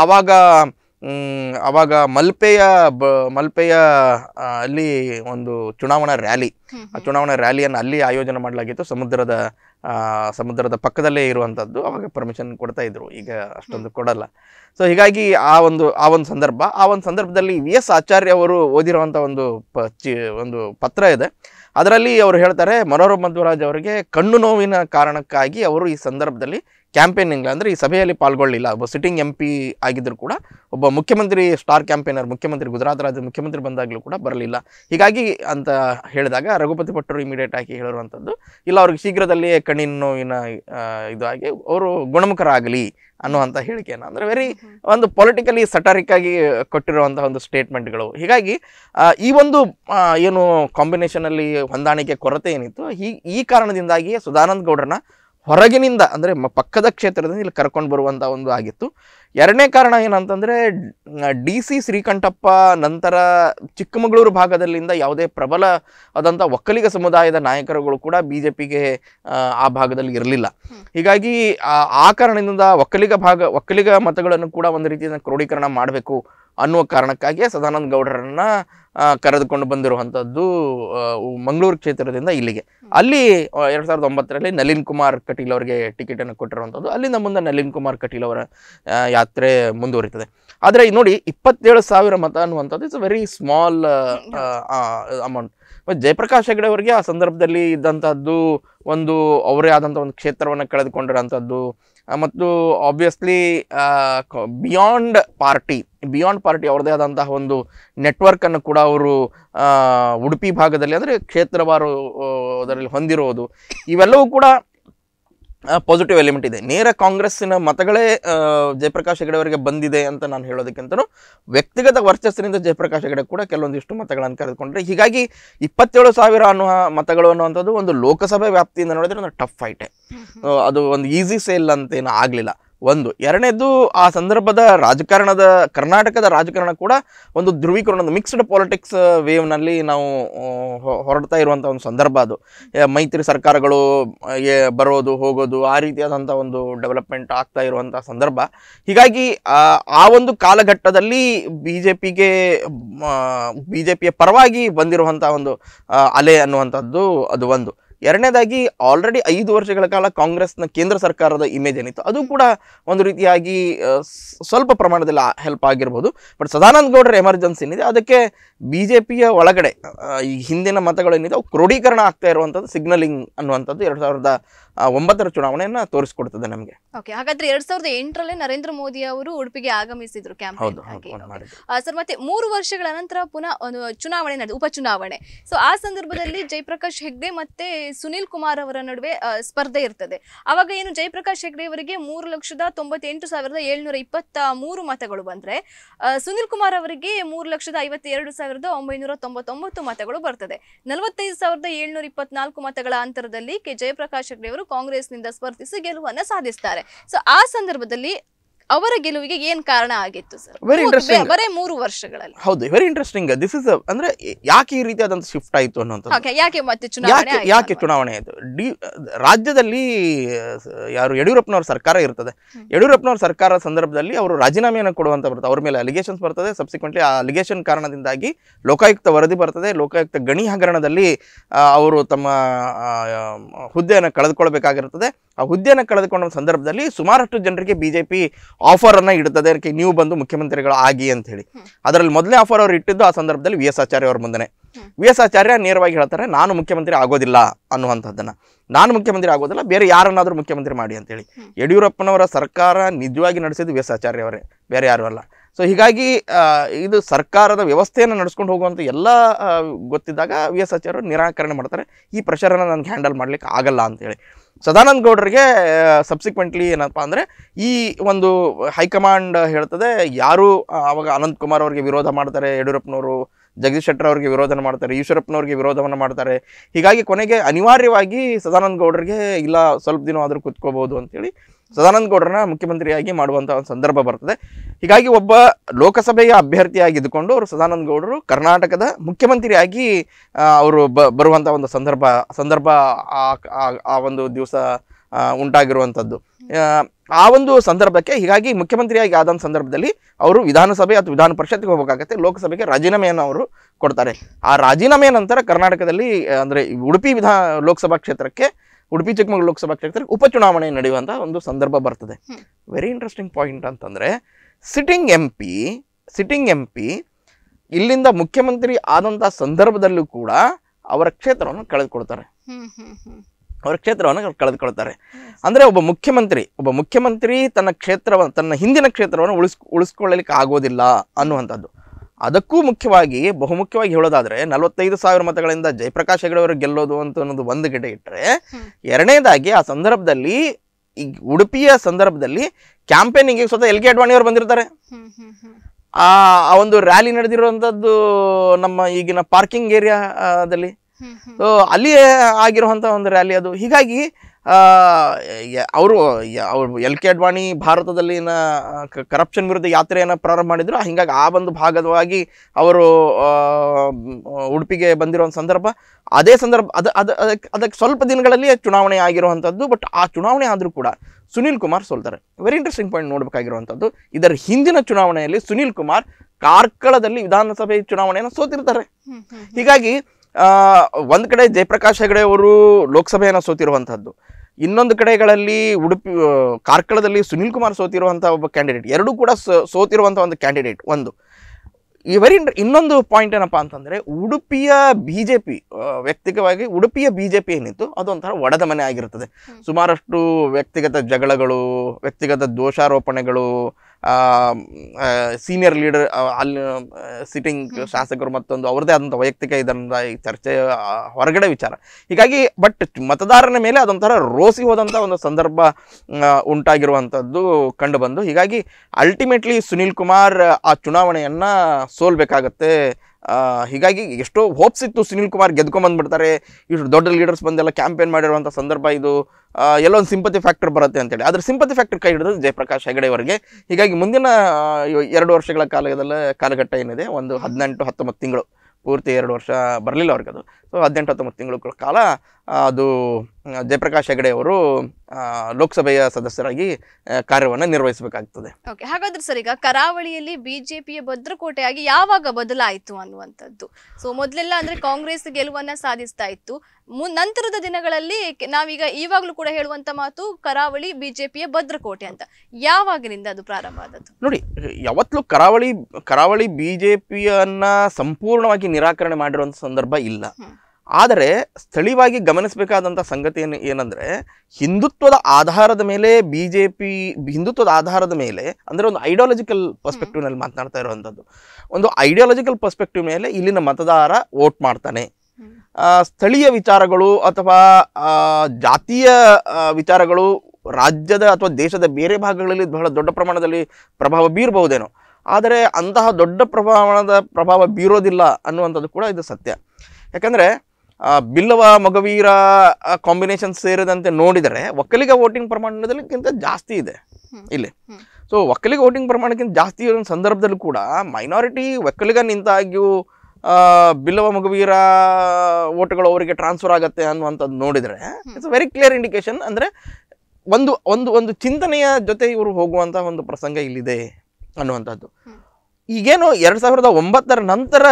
ಆವಾಗ ಆವಾಗ ಮಲ್ಪೆಯ ಬ ಮಲ್ಪೆಯ ಅಲ್ಲಿ ಒಂದು ಚುನಾವಣಾ ರ್ಯಾಲಿ ಆ ಚುನಾವಣಾ ರ್ಯಾಲಿಯನ್ನು ಅಲ್ಲಿ ಆಯೋಜನೆ ಮಾಡಲಾಗಿತ್ತು ಸಮುದ್ರದ ಸಮುದ್ರದ ಪಕ್ಕದಲ್ಲೇ ಇರುವಂಥದ್ದು ಅವಾಗ ಪರ್ಮಿಷನ್ ಕೊಡ್ತಾ ಇದ್ರು ಈಗ ಅಷ್ಟೊಂದು ಕೊಡಲ್ಲ ಸೊ ಹೀಗಾಗಿ ಆ ಒಂದು ಆ ಒಂದು ಸಂದರ್ಭ ಆ ಒಂದು ಸಂದರ್ಭದಲ್ಲಿ ವಿ ಎಸ್ ಆಚಾರ್ಯ ಅವರು ಓದಿರುವಂಥ ಒಂದು ಪ ಚಿ ಒಂದು ಪತ್ರ ಇದೆ ಅದರಲ್ಲಿ ಅವರು ಹೇಳ್ತಾರೆ ಮನೋರಂ ಮಧ್ವರಾಜ್ ಅವರಿಗೆ ಕಣ್ಣು ನೋವಿನ ಕಾರಣಕ್ಕಾಗಿ ಅವರು ಈ ಸಂದರ್ಭದಲ್ಲಿ ಕ್ಯಾಂಪೇನಿಂಗ್ ಅಂದರೆ ಈ ಸಭೆಯಲ್ಲಿ ಪಾಲ್ಗೊಳ್ಳಲಿಲ್ಲ ಒಬ್ಬ ಸಿಟ್ಟಿಂಗ್ ಎಂ ಪಿ ಆಗಿದ್ದರೂ ಕೂಡ ಒಬ್ಬ ಮುಖ್ಯಮಂತ್ರಿ ಸ್ಟಾರ್ ಕ್ಯಾಂಪೇನರ್ ಮುಖ್ಯಮಂತ್ರಿ ಗುಜರಾತ್ ರಾಜ್ಯದ ಮುಖ್ಯಮಂತ್ರಿ ಬಂದಾಗಲೂ ಕೂಡ ಬರಲಿಲ್ಲ ಹೀಗಾಗಿ ಅಂತ ಹೇಳಿದಾಗ ರಘುಪತಿ ಭಟ್ರು ಇಮಿಡಿಯೇಟ್ ಆಗಿ ಹೇಳಿರುವಂಥದ್ದು ಇಲ್ಲ ಅವ್ರಿಗೆ ಶೀಘ್ರದಲ್ಲಿಯೇ ಕಣ್ಣಿನ ನೋವಿನ ಇದಾಗಿ ಅವರು ಗುಣಮುಖರಾಗಲಿ ಅನ್ನುವಂಥ ಹೇಳಿಕೆಯನ್ನು ಅಂದರೆ ವೆರಿ ಒಂದು ಪೊಲಿಟಿಕಲಿ ಆಗಿ ಕೊಟ್ಟಿರುವಂಥ ಒಂದು ಸ್ಟೇಟ್ಮೆಂಟ್ಗಳು ಹೀಗಾಗಿ ಈ ಒಂದು ಏನು ಕಾಂಬಿನೇಷನಲ್ಲಿ ಹೊಂದಾಣಿಕೆ ಕೊರತೆ ಏನಿತ್ತು ಈ ಈ ಕಾರಣದಿಂದಾಗಿಯೇ ಸುದಾನಂದ ಗೌಡರನ್ನ ಹೊರಗಿನಿಂದ ಅಂದರೆ ಪಕ್ಕದ ಕ್ಷೇತ್ರದಿಂದ ಇಲ್ಲಿ ಕರ್ಕೊಂಡು ಬರುವಂಥ ಒಂದು ಆಗಿತ್ತು ಎರಡನೇ ಕಾರಣ ಏನಂತಂದರೆ ಡಿ ಸಿ ಶ್ರೀಕಂಠಪ್ಪ ನಂತರ ಚಿಕ್ಕಮಗಳೂರು ಭಾಗದಲ್ಲಿಂದ ಯಾವುದೇ ಪ್ರಬಲ ಆದಂಥ ಒಕ್ಕಲಿಗ ಸಮುದಾಯದ ನಾಯಕರುಗಳು ಕೂಡ ಬಿ ಜೆ ಪಿಗೆ ಆ ಭಾಗದಲ್ಲಿ ಇರಲಿಲ್ಲ ಹೀಗಾಗಿ ಆ ಕಾರಣದಿಂದ ಒಕ್ಕಲಿಗ ಭಾಗ ಒಕ್ಕಲಿಗ ಮತಗಳನ್ನು ಕೂಡ ಒಂದು ರೀತಿಯಿಂದ ಕ್ರೋಢೀಕರಣ ಮಾಡಬೇಕು ಅನ್ನುವ ಕಾರಣಕ್ಕಾಗಿಯೇ ಸದಾನಂದ ಗೌಡರನ್ನ ಕರೆದುಕೊಂಡು ಬಂದಿರುವಂಥದ್ದು ಮಂಗಳೂರು ಕ್ಷೇತ್ರದಿಂದ ಇಲ್ಲಿಗೆ ಅಲ್ಲಿ ಎರಡು ಸಾವಿರದ ಒಂಬತ್ತರಲ್ಲಿ ನಳಿನ್ ಕುಮಾರ್ ಕಟೀಲ್ ಅವರಿಗೆ ಟಿಕೆಟನ್ನು ಕೊಟ್ಟಿರುವಂಥದ್ದು ಅಲ್ಲಿಂದ ಮುಂದೆ ನಳಿನ್ ಕುಮಾರ್ ಕಟೀಲ್ ಅವರ ಯಾತ್ರೆ ಮುಂದುವರಿತದೆ ಆದರೆ ನೋಡಿ ಇಪ್ಪತ್ತೇಳು ಸಾವಿರ ಮತ ಅನ್ನುವಂಥದ್ದು it's very small amount Jayaprakash Hegde ಅವರಿಗೆ ಆ ಸಂದರ್ಭದಲ್ಲಿ ಇದ್ದಂಥದ್ದು ಒಂದು ಅವರೇ ಆದಂಥ ಒಂದು ಕ್ಷೇತ್ರವನ್ನು ಕಳೆದುಕೊಂಡಿರೋಂಥದ್ದು ಮತ್ತು obviously beyond party beyond party ಅವರದೇ ಆದಂತಹ ಒಂದು ನೆಟ್ವರ್ಕನ್ನು ಕೂಡ ಅವರು ಉಡುಪಿ ಭಾಗದಲ್ಲಿ ಅಂದರೆ ಕ್ಷೇತ್ರವಾರು ಅದರಲ್ಲಿ ಹೊಂದಿರೋದು ಇವೆಲ್ಲವೂ ಕೂಡ ಪಾಸಿಟಿವ್ ಎಲಿಮೆಂಟ್ ಇದೆ ನೇರ ಕಾಂಗ್ರೆಸ್ಸಿನ ಮತಗಳೇ ಜಯಪ್ರಕಾಶ್ ಹೆಗಡೆ ಅವರಿಗೆ ಬಂದಿದೆ ಅಂತ ನಾನು ಹೇಳೋದಕ್ಕಿಂತನೂ ವ್ಯಕ್ತಿಗತ ವರ್ಚಸ್ಸಿನಿಂದ ಜಯಪ್ರಕಾಶ್ ಹೆಗಡೆ ಕೂಡ ಕೆಲವೊಂದಿಷ್ಟು ಮತಗಳನ್ನು ಕರೆದುಕೊಂಡ್ರೆ ಹೀಗಾಗಿ ಇಪ್ಪತ್ತೇಳು ಸಾವಿರ ಅನ್ನುವ ಮತಗಳು ಅನ್ನುವಂಥದ್ದು ಒಂದು ಲೋಕಸಭೆ ವ್ಯಾಪ್ತಿಯಿಂದ ನೋಡಿದರೆ ಒಂದು ಟಫ್ ಫೈಟೆ ಅದು ಒಂದು ಈಸಿ ಸೇಲ್ ಅಂತೇನು ಆಗಲಿಲ್ಲ ಒಂದು ಎರಡನೇದು ಆ ಸಂದರ್ಭದ ರಾಜಕಾರಣದ ಕರ್ನಾಟಕದ ರಾಜಕಾರಣ ಕೂಡ ಒಂದು ಧ್ರುವೀಕರಣದ ಮಿಕ್ಸ್ಡ್ ಪಾಲಿಟಿಕ್ಸ್ ವೇವ್ನಲ್ಲಿ ನಾವು ಹೊರಡ್ತಾ ಇರುವಂಥ ಒಂದು ಸಂದರ್ಭ ಅದು ಮೈತ್ರಿ ಸರ್ಕಾರಗಳು ಬರೋದು ಹೋಗೋದು ಆ ರೀತಿಯಾದಂಥ ಒಂದು ಡೆವಲಪ್ಮೆಂಟ್ ಆಗ್ತಾ ಇರುವಂಥ ಸಂದರ್ಭ ಹೀಗಾಗಿ ಆ ಒಂದು ಕಾಲಘಟ್ಟದಲ್ಲಿ ಬಿ ಜೆ ಪಿಗೆ ಬಿ ಜೆ ಪಿಯ ಪರವಾಗಿ ಬಂದಿರುವಂಥ ಒಂದು ಅಲೆ ಅನ್ನುವಂಥದ್ದು ಅದು ಒಂದು ಎರಡನೇದಾಗಿ ಆಲ್ರೆಡಿ ಐದು ವರ್ಷಗಳ ಕಾಲ ಕಾಂಗ್ರೆಸ್ನ ಕೇಂದ್ರ ಸರ್ಕಾರದ ಇಮೇಜ್ ಏನಿತ್ತು ಅದು ಕೂಡ ಒಂದು ರೀತಿಯಾಗಿ ಸ್ವಲ್ಪ ಪ್ರಮಾಣದಲ್ಲಿ ಹೆಲ್ಪ್ ಆಗಿರ್ಬೋದು ಬಟ್ ಸದಾನಂದ ಗೌಡರ ಎಮರ್ಜೆನ್ಸಿ ಏನಿದೆ ಅದಕ್ಕೆ ಬಿ ಜೆ ಪಿಯ ಒಳಗಡೆ ಈ ಹಿಂದಿನ ಮತಗಳೇನಿದೆ ಅವು ಕ್ರೋಢೀಕರಣ ಆಗ್ತಾ ಇರುವಂಥದ್ದು ಸಿಗ್ನಲಿಂಗ್ ಅನ್ನುವಂಥದ್ದು ಎರಡು ಸಾವಿರದ ಒಂಬತ್ತರ ಚುನಾವಣೆಯನ್ನ ತೋರಿಸ್ಕೊಡ್ತದೆ ನಮಗೆ ಹಾಗಾದ್ರೆ ಎರಡ್ ಸಾವಿರದ ಎಂಟರಲ್ಲೇ ನರೇಂದ್ರ ಮೋದಿ ಅವರು ಉಡುಪಿಗೆ ಆಗಮಿಸಿದ್ರು ಕ್ಯಾಂಪ್ ಸರ್ ಮತ್ತೆ ಮೂರು ವರ್ಷಗಳ ನಂತರ ಪುನಃ ಒಂದು ಚುನಾವಣೆ ನಡೆದ ಉಪಚುನಾವಣೆ ಸೊ ಆ ಸಂದರ್ಭದಲ್ಲಿ ಜಯಪ್ರಕಾಶ್ ಹೆಗ್ಡೆ ಮತ್ತೆ ಸುನೀಲ್ ಕುಮಾರ್ ಅವರ ನಡುವೆ ಸ್ಪರ್ಧೆ ಇರ್ತದೆ ಅವಾಗ ಏನು ಜಯಪ್ರಕಾಶ್ ಹೆಗ್ಡೆ ಅವರಿಗೆ ಮೂರು ಲಕ್ಷದ ತೊಂಬತ್ತೆಂಟು ಸಾವಿರದ ಏಳ್ನೂರ ಇಪ್ಪತ್ತ ಮೂರು ಮತಗಳು ಬಂದ್ರೆ ಸುನಿಲ್ ಕುಮಾರ್ ಅವರಿಗೆ ಮೂರು ಲಕ್ಷದ ಐವತ್ತೆರಡು ಸಾವಿರದ ಒಂಬೈನೂರ ತೊಂಬತ್ತೊಂಬತ್ತು ಮತಗಳು ಬರ್ತದೆ ನಲವತ್ತೈದು ಸಾವಿರದ ಏಳ್ನೂರ ಇಪ್ಪತ್ನಾಲ್ಕು ಮತಗಳ ಅಂತರದಲ್ಲಿ ಕೆ ಜಯಪ್ರಕಾಶ್ ಹೆಗ್ಡೆ ಅವರು ಕಾಂಗ್ರೆಸ್ನಿಂದ ಸ್ಪರ್ಧಿಸಿ ಗೆಲುವನ್ನು ಸಾಧಿಸ್ತಾರೆ ಸೊ ಆ ಸಂದರ್ಭದಲ್ಲಿ ಅವರ ಗೆಲುವಿಗೆ ಏನ್ ಕಾರಣ ಆಗಿತ್ತು ಸರ್ ಬರೇ ಮೂರು ವರ್ಷಗಳಲ್ಲಿ ಹೌದು ವೆರಿ ಇಂಟ್ರೆಸ್ಟಿಂಗ್ ದಿಸ್ ಇಸ್ ಅಂದ್ರೆ ಯಾಕೆ ಈ ರೀತಿಯಾದಂತ ಶಿಫ್ಟ್ ಆಯ್ತು ಅನ್ನೋದು ಯಾಕೆ ಮತ್ತೆ ಚುನಾವಣೆ ಯಾಕೆ ಚುನಾವಣೆ ಡಿ ರಾಜ್ಯದಲ್ಲಿ ಯಾರು ಯಡಿಯೂರಪ್ಪನವ್ರ ಸರ್ಕಾರ ಇರ್ತದೆ ಯಡಿಯೂರಪ್ಪನವ್ರ ಸರ್ಕಾರ ಸಂದರ್ಭದಲ್ಲಿ ಅವರು ರಾಜೀನಾಮೆಯನ್ನು ಕೊಡುವಂತ ಬರ್ತದೆ ಅವ್ರ ಮೇಲೆ ಅಲಿಗೇಷನ್ಸ್ ಬರ್ತದೆ ಸಬ್ಸಿಕ್ವೆಂಟ್ಲಿ ಆ ಅಲಿಗೇಷನ್ ಕಾರಣದಿಂದಾಗಿ ಲೋಕಾಯುಕ್ತ ವರದಿ ಬರ್ತದೆ ಲೋಕಾಯುಕ್ತ ಗಣಿ ಹಗರಣದಲ್ಲಿ ಅವರು ತಮ್ಮ ಹುದ್ದೆಯನ್ನು ಕಳೆದುಕೊಳ್ಬೇಕಾಗಿರ್ತದೆ ಆ ಹುದ್ದೆಯನ್ನು ಕಳೆದುಕೊಂಡ ಸಂದರ್ಭದಲ್ಲಿ ಸುಮಾರಷ್ಟು ಜನರಿಗೆ ಬಿಜೆಪಿ ಆಫರನ್ನು ಇಡುತ್ತದೆ ಅದಕ್ಕೆ ನೀವು ಬಂದು ಮುಖ್ಯಮಂತ್ರಿಗಳು ಆಗಿ ಅಂತ ಹೇಳಿ ಅದರಲ್ಲಿ ಮೊದಲೇ ಆಫರ್ ಅವ್ರು ಇಟ್ಟಿದ್ದು ಆ ಸಂದರ್ಭದಲ್ಲಿ ವಿ ಎಸ್ ಆಚಾರ್ಯ ಅವ್ರ ಮುಂದೆ ವಿ ಎಸ್ ಆಚಾರ್ಯ ನೇರವಾಗಿ ಹೇಳ್ತಾರೆ ನಾನು ಮುಖ್ಯಮಂತ್ರಿ ಆಗೋದಿಲ್ಲ ಅನ್ನುವಂಥದ್ದನ್ನು ನಾನು ಮುಖ್ಯಮಂತ್ರಿ ಆಗೋದಿಲ್ಲ ಬೇರೆ ಯಾರನ್ನಾದರೂ ಮುಖ್ಯಮಂತ್ರಿ ಮಾಡಿ ಅಂತೇಳಿ ಯಡಿಯೂರಪ್ಪನವರ ಸರ್ಕಾರ ನಿಜವಾಗಿ ನಡೆಸಿದ್ದು ವಿ ಎಸ್ ಆಚಾರ್ಯ ಅವರೇ ಬೇರೆ ಯಾರು ಅಲ್ಲ ಸೊ ಹೀಗಾಗಿ ಇದು ಸರ್ಕಾರದ ವ್ಯವಸ್ಥೆಯನ್ನು ನಡೆಸ್ಕೊಂಡು ಹೋಗುವಂಥ ಎಲ್ಲ ಗೊತ್ತಿದ್ದಾಗ ವಿ ಎಸ್ ಸಚಿವರು ನಿರಾಕರಣೆ ಮಾಡ್ತಾರೆ ಈ ಪ್ರೆಷರನ್ನು ನನಗೆ ಹ್ಯಾಂಡಲ್ ಮಾಡಲಿಕ್ಕೆ ಆಗಲ್ಲ ಅಂತೇಳಿ ಸದಾನಂದ ಗೌಡರಿಗೆ ಸಬ್ಸಿಕ್ವೆಂಟ್ಲಿ ಏನಪ್ಪ ಅಂದರೆ ಈ ಒಂದು ಹೈಕಮಾಂಡ್ ಹೇಳ್ತದೆ ಯಾರು ಆವಾಗ ಅನಂತಕುಮಾರ್ ಅವರಿಗೆ ವಿರೋಧ ಮಾಡ್ತಾರೆ ಯಡಿಯೂರಪ್ಪನವರು ಜಗದೀಶ್ ಶೆಟ್ಟರ್ ಅವರಿಗೆ ವಿರೋಧನ ಮಾಡ್ತಾರೆ ಈಶ್ವರಪ್ಪನವ್ರಿಗೆ ವಿರೋಧವನ್ನು ಮಾಡ್ತಾರೆ ಹೀಗಾಗಿ ಕೊನೆಗೆ ಅನಿವಾರ್ಯವಾಗಿ ಸದಾನಂದ ಗೌಡರಿಗೆ ಇಲ್ಲ ಸ್ವಲ್ಪ ದಿನ ಆದರೂ ಕುತ್ಕೋಬೋದು ಅಂತೇಳಿ ಸದಾನಂದ ಗೌಡರನ್ನ ಮುಖ್ಯಮಂತ್ರಿಯಾಗಿ ಮಾಡುವಂತಹ ಒಂದು ಸಂದರ್ಭ ಬರ್ತದೆ ಹೀಗಾಗಿ ಒಬ್ಬ ಲೋಕಸಭೆಯ ಅಭ್ಯರ್ಥಿಯಾಗಿದ್ದುಕೊಂಡು ಅವರು ಸದಾನಂದ ಗೌಡರು ಕರ್ನಾಟಕದ ಮುಖ್ಯಮಂತ್ರಿಯಾಗಿ ಅವರು ಬ ಬರುವಂಥ ಒಂದು ಸಂದರ್ಭ ಸಂದರ್ಭ ಆ ಒಂದು ದಿವಸ ಉಂಟಾಗಿರುವಂಥದ್ದು ಆ ಒಂದು ಸಂದರ್ಭಕ್ಕೆ ಹೀಗಾಗಿ ಮುಖ್ಯಮಂತ್ರಿಯಾಗಿ ಆದಂಥ ಸಂದರ್ಭದಲ್ಲಿ ಅವರು ವಿಧಾನಸಭೆ ಅಥವಾ ವಿಧಾನ ಪರಿಷತ್ಗೆ ಹೋಗಬೇಕಾಗತ್ತೆ ಲೋಕಸಭೆಗೆ ರಾಜೀನಾಮೆಯನ್ನು ಅವರು ಕೊಡ್ತಾರೆ ಆ ರಾಜೀನಾಮೆಯ ನಂತರ ಕರ್ನಾಟಕದಲ್ಲಿ ಅಂದರೆ ಉಡುಪಿ ವಿಧಾ ಲೋಕಸಭಾ ಕ್ಷೇತ್ರಕ್ಕೆ ಉಡುಪಿ ಚಿಕ್ಕಮಗಳೂರು ಲೋಕಸಭಾ ಕ್ಷೇತ್ರಕ್ಕೆ ಉಪಚುನಾವಣೆ ನಡೆಯುವಂತಹ ಒಂದು ಸಂದರ್ಭ ಬರ್ತದೆ ವೆರಿ ಇಂಟ್ರೆಸ್ಟಿಂಗ್ ಪಾಯಿಂಟ್ ಅಂತಂದ್ರೆ sitting M P sitting M P ಇಲ್ಲಿಂದ ಮುಖ್ಯಮಂತ್ರಿ ಆದಂತಹ ಸಂದರ್ಭದಲ್ಲೂ ಕೂಡ ಅವರ ಕ್ಷೇತ್ರವನ್ನು ಕಳೆದುಕೊಳ್ತಾರೆ ಅವರ ಕ್ಷೇತ್ರವನ್ನು ಕಳೆದುಕೊಳ್ತಾರೆ ಅಂದ್ರೆ ಒಬ್ಬ ಮುಖ್ಯಮಂತ್ರಿ ಒಬ್ಬ ಮುಖ್ಯಮಂತ್ರಿ ತನ್ನ ಕ್ಷೇತ್ರವನ್ನು ತನ್ನ ಹಿಂದಿನ ಕ್ಷೇತ್ರವನ್ನು ಉಳಿಸ್ ಉಳಿಸ್ಕೊಳ್ಳಲಿಕ್ಕೆ ಆಗೋದಿಲ್ಲ ಅನ್ನುವಂಥದ್ದು ಅದಕ್ಕೂ ಮುಖ್ಯವಾಗಿ ಬಹುಮುಖ್ಯವಾಗಿ ಹೇಳೋದಾದ್ರೆ ನಲವತ್ತೈದು ಸಾವಿರ ಮತಗಳಿಂದ ಜಯಪ್ರಕಾಶ್ ಅವರು ಗೆಲ್ಲೋದು ಅಂತ ಅನ್ನೋದು ಒಂದು ಗಿಡ ಇಟ್ಟರೆ ಎರಡನೇದಾಗಿ ಆ ಸಂದರ್ಭದಲ್ಲಿ ಈ ಉಡುಪಿಯ ಸಂದರ್ಭದಲ್ಲಿ ಕ್ಯಾಂಪೇನಿಂಗ್ ಸ್ವತಃ ಎಲ್ ಕೆ ಅಡ್ವಾಣಿ ಅವರು ಬಂದಿರ್ತಾರೆ ಆ ಒಂದು ರ್ಯಾಲಿ ನಡೆದಿರುವಂತದ್ದು ನಮ್ಮ ಈಗಿನ ಪಾರ್ಕಿಂಗ್ ಏರಿಯಾದಲ್ಲಿ ಅಲ್ಲಿ ಆಗಿರುವಂತಹ ಒಂದು ರ್ಯಾಲಿ ಅದು ಹೀಗಾಗಿ ಅವರು ಅವರು ಎಲ್ ಕೆ ಅಡ್ವಾಣಿ ಭಾರತದಲ್ಲಿನ ಕರಪ್ಷನ್ ವಿರುದ್ಧ ಯಾತ್ರೆಯನ್ನು ಪ್ರಾರಂಭ ಮಾಡಿದ್ರು ಹಿಂಗಾಗಿ ಆ ಒಂದು ಭಾಗವಾಗಿ ಅವರು ಉಡುಪಿಗೆ ಬಂದಿರೋ ಸಂದರ್ಭ ಅದೇ ಸಂದರ್ಭ ಅದು ಅದು ಅದಕ್ಕೆ ಅದಕ್ಕೆ ಸ್ವಲ್ಪ ದಿನಗಳಲ್ಲಿ ಚುನಾವಣೆ ಆಗಿರುವಂಥದ್ದು ಬಟ್ ಆ ಚುನಾವಣೆ ಆದರೂ ಕೂಡ ಸುನೀಲ್ ಕುಮಾರ್ ಸೋಲ್ತಾರೆ ವೆರಿ ಇಂಟ್ರೆಸ್ಟಿಂಗ್ ಪಾಯಿಂಟ್ ನೋಡಬೇಕಾಗಿರುವಂಥದ್ದು ಇದರ ಹಿಂದಿನ ಚುನಾವಣೆಯಲ್ಲಿ ಸುನೀಲ್ ಕುಮಾರ್ ಕಾರ್ಕಳದಲ್ಲಿ ವಿಧಾನಸಭೆ ಚುನಾವಣೆಯನ್ನು ಸೋತಿರ್ತಾರೆ ಹೀಗಾಗಿ ಒಂದು ಕಡೆ ಜಯಪ್ರಕಾಶ್ ಹೆಗಡೆ ಅವರು ಲೋಕಸಭೆಯನ್ನು ಸೋತಿರುವಂಥದ್ದು ಇನ್ನೊಂದು ಕಡೆಗಳಲ್ಲಿ ಉಡುಪಿ ಕಾರ್ಕಳದಲ್ಲಿ ಸುನಿಲ್ ಕುಮಾರ್ ಸೋತಿರುವಂಥ ಒಬ್ಬ ಕ್ಯಾಂಡಿಡೇಟ್ ಎರಡೂ ಕೂಡ ಸೋತಿರುವಂಥ ಒಂದು ಕ್ಯಾಂಡಿಡೇಟ್ ಒಂದು ಈ ವೆರಿ ಇನ್ನೊಂದು ಪಾಯಿಂಟ್ ಏನಪ್ಪ ಅಂತಂದರೆ ಉಡುಪಿಯ ಬಿ ಜೆ ಪಿ ವ್ಯಕ್ತಿಗವಾಗಿ ಉಡುಪಿಯ ಬಿ ಜೆ ಪಿ ಏನಿತ್ತು ಅದೊಂಥರ ಒಡೆದ ಮನೆ ಆಗಿರುತ್ತದೆ ಸುಮಾರಷ್ಟು ವ್ಯಕ್ತಿಗತ ಜಗಳಗಳು ವ್ಯಕ್ತಿಗತ ದೋಷಾರೋಪಣೆಗಳು ಸೀನಿಯರ್ ಲೀಡರ್ ಅಲ್ಲಿ ಸಿಟ್ಟಿಂಗ್ ಶಾಸಕರು ಮತ್ತೊಂದು ಅವರದೇ ಆದಂಥ ವೈಯಕ್ತಿಕ ಇದರಿಂದ ಈ ಚರ್ಚೆ ಹೊರಗಡೆ ವಿಚಾರ ಹೀಗಾಗಿ ಬಟ್ ಮತದಾರನ ಮೇಲೆ ಅದೊಂಥರ ರೋಸಿ ಹೋದಂಥ ಒಂದು ಸಂದರ್ಭ ಉಂಟಾಗಿರುವಂಥದ್ದು ಕಂಡುಬಂದು ಹೀಗಾಗಿ ಅಲ್ಟಿಮೇಟ್ಲಿ ಸುನೀಲ್ ಕುಮಾರ್ ಆ ಚುನಾವಣೆಯನ್ನು ಸೋಲ್ಬೇಕಾಗತ್ತೆ ಹೀಗಾಗಿ ಎಷ್ಟೋ ಹೋಪ್ಸ್ ಇತ್ತು ಸುನಿಲ್ ಕುಮಾರ್ ಬಂದ್ಬಿಡ್ತಾರೆ ಇಷ್ಟು ದೊಡ್ಡ ಲೀಡರ್ಸ್ ಬಂದೆಲ್ಲ ಕ್ಯಾಂಪೇನ್ ಮಾಡಿರುವಂಥ ಸಂದರ್ಭ ಇದು ಎಲ್ಲೊಂದು ಸಿಂಪತಿ ಫ್ಯಾಕ್ಟರ್ ಬರುತ್ತೆ ಅಂತೇಳಿ ಆದರೆ ಸಿಂಪತಿ ಫ್ಯಾಕ್ಟರ್ ಕೈ ಹಿಡಿದು ಜಯಪ್ರಕಾಶ್ ಹೆಗಡೆ ಅವರಿಗೆ ಹೀಗಾಗಿ ಮುಂದಿನ ಎರಡು ವರ್ಷಗಳ ಕಾಲದಲ್ಲಿ ಕಾಲಘಟ್ಟ ಏನಿದೆ ಒಂದು ಹದಿನೆಂಟು ಹತ್ತೊಂಬತ್ತು ತಿಂಗಳು ಪೂರ್ತಿ ಎರಡು ವರ್ಷ ಬರಲಿಲ್ಲ ಅವ್ರಿಗೆ ಅದು ಸೊ ಹದಿನೆಂಟು ಹತ್ತೊಂಬತ್ತು ತಿಂಗಳು ಕಾಲ ಅದು ಜಯಪ್ರಕಾಶ್ ಹೆಗಡೆ ಅವರು ಲೋಕಸಭೆಯ ಸದಸ್ಯರಾಗಿ ಕಾರ್ಯವನ್ನು ನಿರ್ವಹಿಸಬೇಕಾಗ್ತದೆ ಓಕೆ ಹಾಗಾದ್ರೆ ಸರ್ ಈಗ ಕರಾವಳಿಯಲ್ಲಿ ಬಿಜೆಪಿಯ ಭದ್ರಕೋಟೆಯಾಗಿ ಯಾವಾಗ ಬದಲಾಯಿತು ಅನ್ನುವಂಥದ್ದು ಸೊ ಮೊದಲೆಲ್ಲ ಅಂದ್ರೆ ಕಾಂಗ್ರೆಸ್ ಗೆಲುವನ್ನ ಸಾಧಿಸ್ತಾ ಇತ್ತು ನಂತರದ ದಿನಗಳಲ್ಲಿ ನಾವೀಗ ಈವಾಗಲೂ ಕೂಡ ಹೇಳುವಂತ ಮಾತು ಕರಾವಳಿ ಬಿಜೆಪಿಯ ಭದ್ರಕೋಟೆ ಅಂತ ಯಾವಾಗಿನಿಂದ ಅದು ಪ್ರಾರಂಭ ಆದದ್ದು ನೋಡಿ ಯಾವತ್ತೂ ಕರಾವಳಿ ಕರಾವಳಿ ಬಿಜೆಪಿಯನ್ನ ಸಂಪೂರ್ಣವಾಗಿ ನಿರಾಕರಣೆ ಮಾಡಿರುವಂತ ಸಂದರ್ಭ ಇಲ್ಲ ಆದರೆ ಸ್ಥಳೀಯವಾಗಿ ಗಮನಿಸಬೇಕಾದಂಥ ಸಂಗತಿಯನ್ನು ಏನಂದರೆ ಹಿಂದುತ್ವದ ಆಧಾರದ ಮೇಲೆ ಬಿ ಜೆ ಪಿ ಹಿಂದುತ್ವದ ಆಧಾರದ ಮೇಲೆ ಅಂದರೆ ಒಂದು ಐಡಿಯಾಲಜಿಕಲ್ ಪರ್ಸ್ಪೆಕ್ಟಿವ್ನಲ್ಲಿ ಮಾತನಾಡ್ತಾ ಇರುವಂಥದ್ದು ಒಂದು ಐಡಿಯಾಲಜಿಕಲ್ ಪರ್ಸ್ಪೆಕ್ಟಿವ್ ಮೇಲೆ ಇಲ್ಲಿನ ಮತದಾರ ವೋಟ್ ಮಾಡ್ತಾನೆ ಸ್ಥಳೀಯ ವಿಚಾರಗಳು ಅಥವಾ ಜಾತಿಯ ವಿಚಾರಗಳು ರಾಜ್ಯದ ಅಥವಾ ದೇಶದ ಬೇರೆ ಭಾಗಗಳಲ್ಲಿ ಬಹಳ ದೊಡ್ಡ ಪ್ರಮಾಣದಲ್ಲಿ ಪ್ರಭಾವ ಬೀರಬಹುದೇನೋ ಆದರೆ ಅಂತಹ ದೊಡ್ಡ ಪ್ರಮಾಣದ ಪ್ರಭಾವ ಬೀರೋದಿಲ್ಲ ಅನ್ನುವಂಥದ್ದು ಕೂಡ ಇದು ಸತ್ಯ ಯಾಕಂದರೆ ಬಿಲ್ಲವ ಮಗವೀರ ಕಾಂಬಿನೇಷನ್ ಸೇರಿದಂತೆ ನೋಡಿದರೆ ಒಕ್ಕಲಿಗ ವೋಟಿಂಗ್ ಪ್ರಮಾಣದಲ್ಲಿಗಿಂತ ಜಾಸ್ತಿ ಇದೆ ಇಲ್ಲಿ ಸೊ ಒಕ್ಕಲಿಗ ವೋಟಿಂಗ್ ಪ್ರಮಾಣಕ್ಕಿಂತ ಜಾಸ್ತಿ ಇರೋ ಸಂದರ್ಭದಲ್ಲೂ ಕೂಡ ಮೈನಾರಿಟಿ ಒಕ್ಕಲಿಗ ನಿಂತಾಗ್ಯೂ ಬಿಲ್ಲವ ಮಗುವೀರ ಓಟ್ಗಳು ಅವರಿಗೆ ಟ್ರಾನ್ಸ್ಫರ್ ಆಗುತ್ತೆ ಅನ್ನುವಂಥದ್ದು ನೋಡಿದರೆ ಇಟ್ಸ್ ವೆರಿ ಕ್ಲಿಯರ್ ಇಂಡಿಕೇಶನ್ ಅಂದರೆ ಒಂದು ಒಂದು ಒಂದು ಚಿಂತನೆಯ ಜೊತೆ ಇವರು ಹೋಗುವಂಥ ಒಂದು ಪ್ರಸಂಗ ಇಲ್ಲಿದೆ ಅನ್ನುವಂಥದ್ದು ಈಗೇನು ಎರಡು ಸಾವಿರದ ಒಂಬತ್ತರ ನಂತರ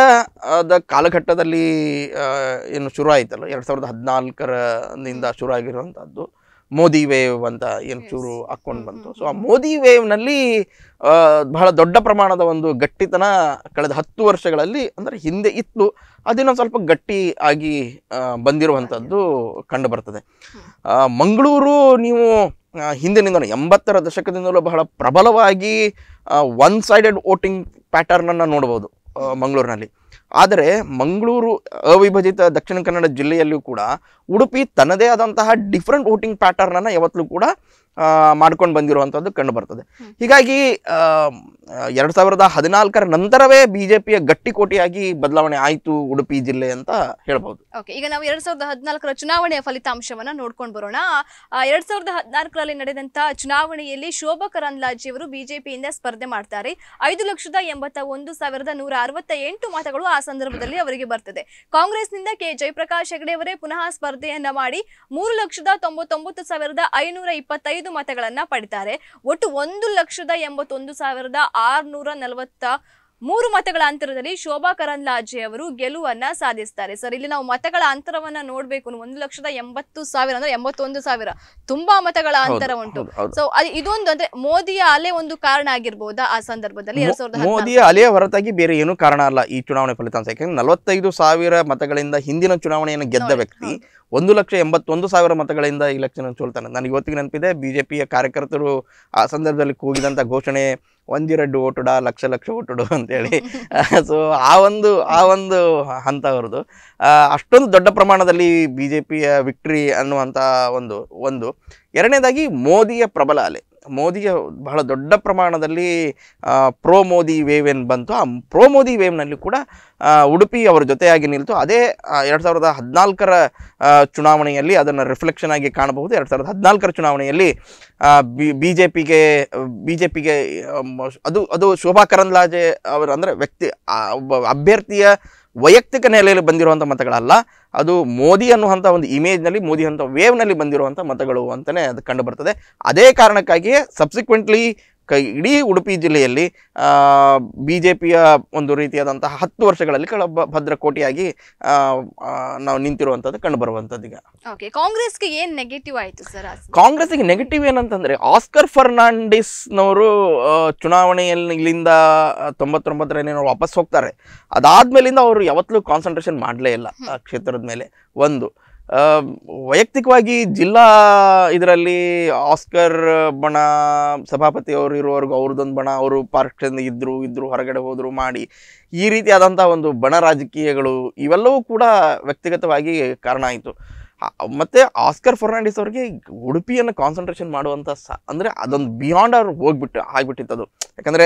ಕಾಲಘಟ್ಟದಲ್ಲಿ ಏನು ಶುರು ಆಯಿತಲ್ಲ ಎರಡು ಸಾವಿರದ ಹದಿನಾಲ್ಕರಿಂದ ಶುರು ಆಗಿರುವಂಥದ್ದು ಮೋದಿ ವೇವ್ ಅಂತ ಏನು ಶುರು ಹಾಕ್ಕೊಂಡು ಬಂತು ಸೊ ಆ ಮೋದಿ ವೇವ್ನಲ್ಲಿ ಬಹಳ ದೊಡ್ಡ ಪ್ರಮಾಣದ ಒಂದು ಗಟ್ಟಿತನ ಕಳೆದ ಹತ್ತು ವರ್ಷಗಳಲ್ಲಿ ಅಂದರೆ ಹಿಂದೆ ಇತ್ತು ಅದಿನ್ನೊಂದು ಸ್ವಲ್ಪ ಗಟ್ಟಿ ಆಗಿ ಬಂದಿರುವಂಥದ್ದು ಕಂಡು ಬರ್ತದೆ ಮಂಗಳೂರು ನೀವು ಹಿಂದಿನಿಂದ ಎಂಬತ್ತರ ದಶಕದಿಂದಲೂ ಬಹಳ ಪ್ರಬಲವಾಗಿ ಒನ್ ಸೈಡೆಡ್ ವೋಟಿಂಗ್ ಪ್ಯಾಟರ್ನನ್ನು ನೋಡ್ಬೋದು ಮಂಗಳೂರಿನಲ್ಲಿ ಆದರೆ ಮಂಗಳೂರು ಅವಿಭಜಿತ ದಕ್ಷಿಣ ಕನ್ನಡ ಜಿಲ್ಲೆಯಲ್ಲೂ ಕೂಡ ಉಡುಪಿ ತನ್ನದೇ ಆದಂತಹ ಡಿಫ್ರೆಂಟ್ ವೋಟಿಂಗ್ ಪ್ಯಾಟರ್ನನ್ನು ಯಾವತ್ತಲೂ ಕೂಡ ಮಾಡ್ಕೊಂಡು ಬಂದಿರುವಂಥದ್ದು ಕಂಡು ಬರ್ತದೆ ಹೀಗಾಗಿ ಎರಡು ಸಾವಿರದ ಹದಿನಾಲ್ಕರ ನಂತರವೇ ಬಿಜೆಪಿಯ ಗಟ್ಟಿಕೋಟಿಯಾಗಿ ಬದಲಾವಣೆ ಆಯಿತು ಉಡುಪಿ ಜಿಲ್ಲೆ ಅಂತ ಹೇಳ್ಬೋದು ಓಕೆ ಈಗ ನಾವು ಎರಡ್ ಸಾವಿರದ ಹದಿನಾಲ್ಕರ ಚುನಾವಣೆಯ ಫಲಿತಾಂಶವನ್ನ ನೋಡ್ಕೊಂಡು ಬರೋಣ ಎರಡ್ ಸಾವಿರದ ಹದಿನಾಲ್ಕರಲ್ಲಿ ನಡೆದಂತ ಚುನಾವಣೆಯಲ್ಲಿ ಶೋಭಾ ಕರಂದ್ಲಾಜಿಯವರು ಬಿಜೆಪಿಯಿಂದ ಸ್ಪರ್ಧೆ ಮಾಡ್ತಾರೆ ಐದು ಲಕ್ಷದ ಎಂಬತ್ತ ಒಂದು ಸಾವಿರದ ನೂರ ಅರವತ್ತ ಎಂಟು ಮತಗಳು ಆ ಸಂದರ್ಭದಲ್ಲಿ ಅವರಿಗೆ ಬರ್ತದೆ ಕಾಂಗ್ರೆಸ್ನಿಂದ ಕೆ ಜಯಪ್ರಕಾಶ್ ಹೆಗಡೆ ಅವರೇ ಪುನಃ ಸ್ಪರ್ಧೆಯನ್ನ ಮಾಡಿ ಮೂರು ಲಕ್ಷದ ತೊಂಬತ್ತೊಂಬತ್ತು ಸಾವಿರದ ಐನೂರ ಇಪ್ಪತ್ತೈದು ಐದು ಮತಗಳನ್ನ ಪಡಿತಾರೆ ಒಟ್ಟು ಒಂದು ಲಕ್ಷದ ಎಂಬತ್ತೊಂದು ಸಾವಿರದ ಆರ್ನೂರ ನಲವತ್ತ ಮೂರು ಮತಗಳ ಅಂತರದಲ್ಲಿ ಶೋಭಾ ಕರಂದ್ಲಾಜೆ ಅವರು ಗೆಲುವನ್ನ ಸಾಧಿಸ್ತಾರೆ ಸರ್ ಇಲ್ಲಿ ನಾವು ಮತಗಳ ಅಂತರವನ್ನ ನೋಡ್ಬೇಕು ಒಂದು ಲಕ್ಷದ ಎಂಬತ್ತು ಸಾವಿರ ಅಂದ್ರೆ ಎಂಬತ್ತೊಂದು ಸಾವಿರ ತುಂಬಾ ಮತಗಳ ಅಂತರ ಉಂಟು ಸೊ ಇದೊಂದು ಅಂದ್ರೆ ಮೋದಿಯ ಅಲೆ ಒಂದು ಕಾರಣ ಆಗಿರ್ಬೋದಾ ಆ ಸಂದರ್ಭದಲ್ಲಿ ಮೋದಿಯ ಅಲೆ ಹೊರತಾಗಿ ಬೇರೆ ಏನು ಕಾರಣ ಅಲ್ಲ ಈ ಚುನಾವಣೆ ಫಲಿತಾಂಶ ಯಾಕಂದ್ರೆ ನಲವತ್ತೈದು ಸಾವಿರ ಮತಗಳಿಂದ ಹಿಂದಿನ ಚುನಾವಣೆಯನ್ನು ಗೆದ್ದ ವ್ಯಕ್ತಿ ಒಂದು ಲಕ್ಷ ಎಂಬತ್ತೊಂದು ಸಾವಿರ ಮತಗಳಿಂದ ಇಲೆಕ್ಷನ್ ಸೋಲ್ತಾನೆ ನನಗೆ ಇವತ್ತಿಗೆ ನೆನಪಿದೆ ಬಿಜೆಪಿಯ ಕಾರ್ಯಕರ್ತರು ಆ ಸಂದರ್ಭದಲ್ಲಿ ಕೂಗಿದಂತ ಘೋಷಣೆ ಒಂದಿರಡ್ಡು ಓಟುಡ ಲಕ್ಷ ಲಕ್ಷ ಓಟುಡು ಅಂತೇಳಿ ಸೊ ಆ ಒಂದು ಆ ಒಂದು ಹಂತ ಅವ್ರದ್ದು ಅಷ್ಟೊಂದು ದೊಡ್ಡ ಪ್ರಮಾಣದಲ್ಲಿ ಬಿ ಜೆ ಪಿಯ ವಿಕ್ಟ್ರಿ ಅನ್ನುವಂಥ ಒಂದು ಒಂದು ಎರಡನೇದಾಗಿ ಮೋದಿಯ ಪ್ರಬಲ ಅಲೆ ಮೋದಿಯ ಬಹಳ ದೊಡ್ಡ ಪ್ರಮಾಣದಲ್ಲಿ ಪ್ರೋ ಮೋದಿ ವೇವ್ ಏನು ಬಂತು ಆ ಪ್ರೋ ಮೋದಿ ವೇವ್ನಲ್ಲಿ ಕೂಡ ಉಡುಪಿ ಅವರ ಜೊತೆಯಾಗಿ ನಿಲ್ತು ಅದೇ ಎರಡು ಸಾವಿರದ ಹದಿನಾಲ್ಕರ ಚುನಾವಣೆಯಲ್ಲಿ ಅದನ್ನು ರಿಫ್ಲೆಕ್ಷನ್ ಆಗಿ ಕಾಣಬಹುದು ಎರಡು ಸಾವಿರದ ಹದಿನಾಲ್ಕರ ಚುನಾವಣೆಯಲ್ಲಿ ಬಿ ಬಿ ಜೆ ಪಿಗೆ ಬಿ ಜೆ ಪಿಗೆ ಅದು ಅದು ಶೋಭಾ ಕರಂದ್ಲಾಜೆ ಅವರು ಅಂದರೆ ವ್ಯಕ್ತಿ ಅಭ್ಯರ್ಥಿಯ ವೈಯಕ್ತಿಕ ನೆಲೆಯಲ್ಲಿ ಬಂದಿರುವಂಥ ಮತಗಳಲ್ಲ ಅದು ಮೋದಿ ಅನ್ನುವಂಥ ಒಂದು ಇಮೇಜ್ನಲ್ಲಿ ಮೋದಿ ಅಂತ ವೇವ್ನಲ್ಲಿ ಬಂದಿರುವಂಥ ಮತಗಳು ಅಂತಲೇ ಅದು ಕಂಡು ಬರ್ತದೆ ಅದೇ ಕಾರಣಕ್ಕಾಗಿಯೇ ಸಬ್ಸಿಕ್ವೆಂಟ್ಲಿ ಕೈ ಇಡೀ ಉಡುಪಿ ಜಿಲ್ಲೆಯಲ್ಲಿ ಬಿ ಜೆ ಪಿಯ ಒಂದು ರೀತಿಯಾದಂತಹ ಹತ್ತು ವರ್ಷಗಳಲ್ಲಿ ಕಳ ಕೋಟಿಯಾಗಿ ನಾವು ನಿಂತಿರುವಂಥದ್ದು ಕಂಡುಬರುವಂಥದ್ದು ಈಗ ಓಕೆ ಕಾಂಗ್ರೆಸ್ಗೆ ಏನು ನೆಗೆಟಿವ್ ಆಯಿತು ಸರ್ ಕಾಂಗ್ರೆಸ್ಗೆ ನೆಗೆಟಿವ್ ಏನಂತಂದರೆ ಆಸ್ಕರ್ ಫರ್ನಾಂಡಿಸ್ನವರು ಚುನಾವಣೆಯಲ್ಲಿ ಇಲ್ಲಿಂದ ತೊಂಬತ್ತೊಂಬತ್ತರನೇನೋ ವಾಪಸ್ ಹೋಗ್ತಾರೆ ಅದಾದ್ಮೇಲಿಂದ ಅವರು ಯಾವತ್ತಲೂ ಕಾನ್ಸಂಟ್ರೇಷನ್ ಮಾಡಲೇ ಇಲ್ಲ ಆ ಕ್ಷೇತ್ರದ ಮೇಲೆ ಒಂದು ವೈಯಕ್ತಿಕವಾಗಿ ಜಿಲ್ಲಾ ಇದರಲ್ಲಿ ಆಸ್ಕರ್ ಬಣ ಸಭಾಪತಿ ಅವರು ಇರುವವರೆಗೂ ಅವ್ರದ್ದೊಂದು ಬಣ ಅವರು ಪಾರ್ಟಿಯಿಂದ ಇದ್ದರು ಇದ್ದರು ಹೊರಗಡೆ ಹೋದರು ಮಾಡಿ ಈ ರೀತಿಯಾದಂಥ ಒಂದು ಬಣ ರಾಜಕೀಯಗಳು ಇವೆಲ್ಲವೂ ಕೂಡ ವ್ಯಕ್ತಿಗತವಾಗಿ ಕಾರಣ ಆಯಿತು ಮತ್ತು ಆಸ್ಕರ್ ಫರ್ನಾಂಡಿಸ್ ಅವ್ರಿಗೆ ಉಡುಪಿಯನ್ನು ಕಾನ್ಸಂಟ್ರೇಷನ್ ಮಾಡುವಂಥ ಸ ಅಂದರೆ ಅದೊಂದು ಬಿಯಾಂಡ್ ಅವ್ರು ಹೋಗ್ಬಿಟ್ಟು ಅದು ಯಾಕಂದರೆ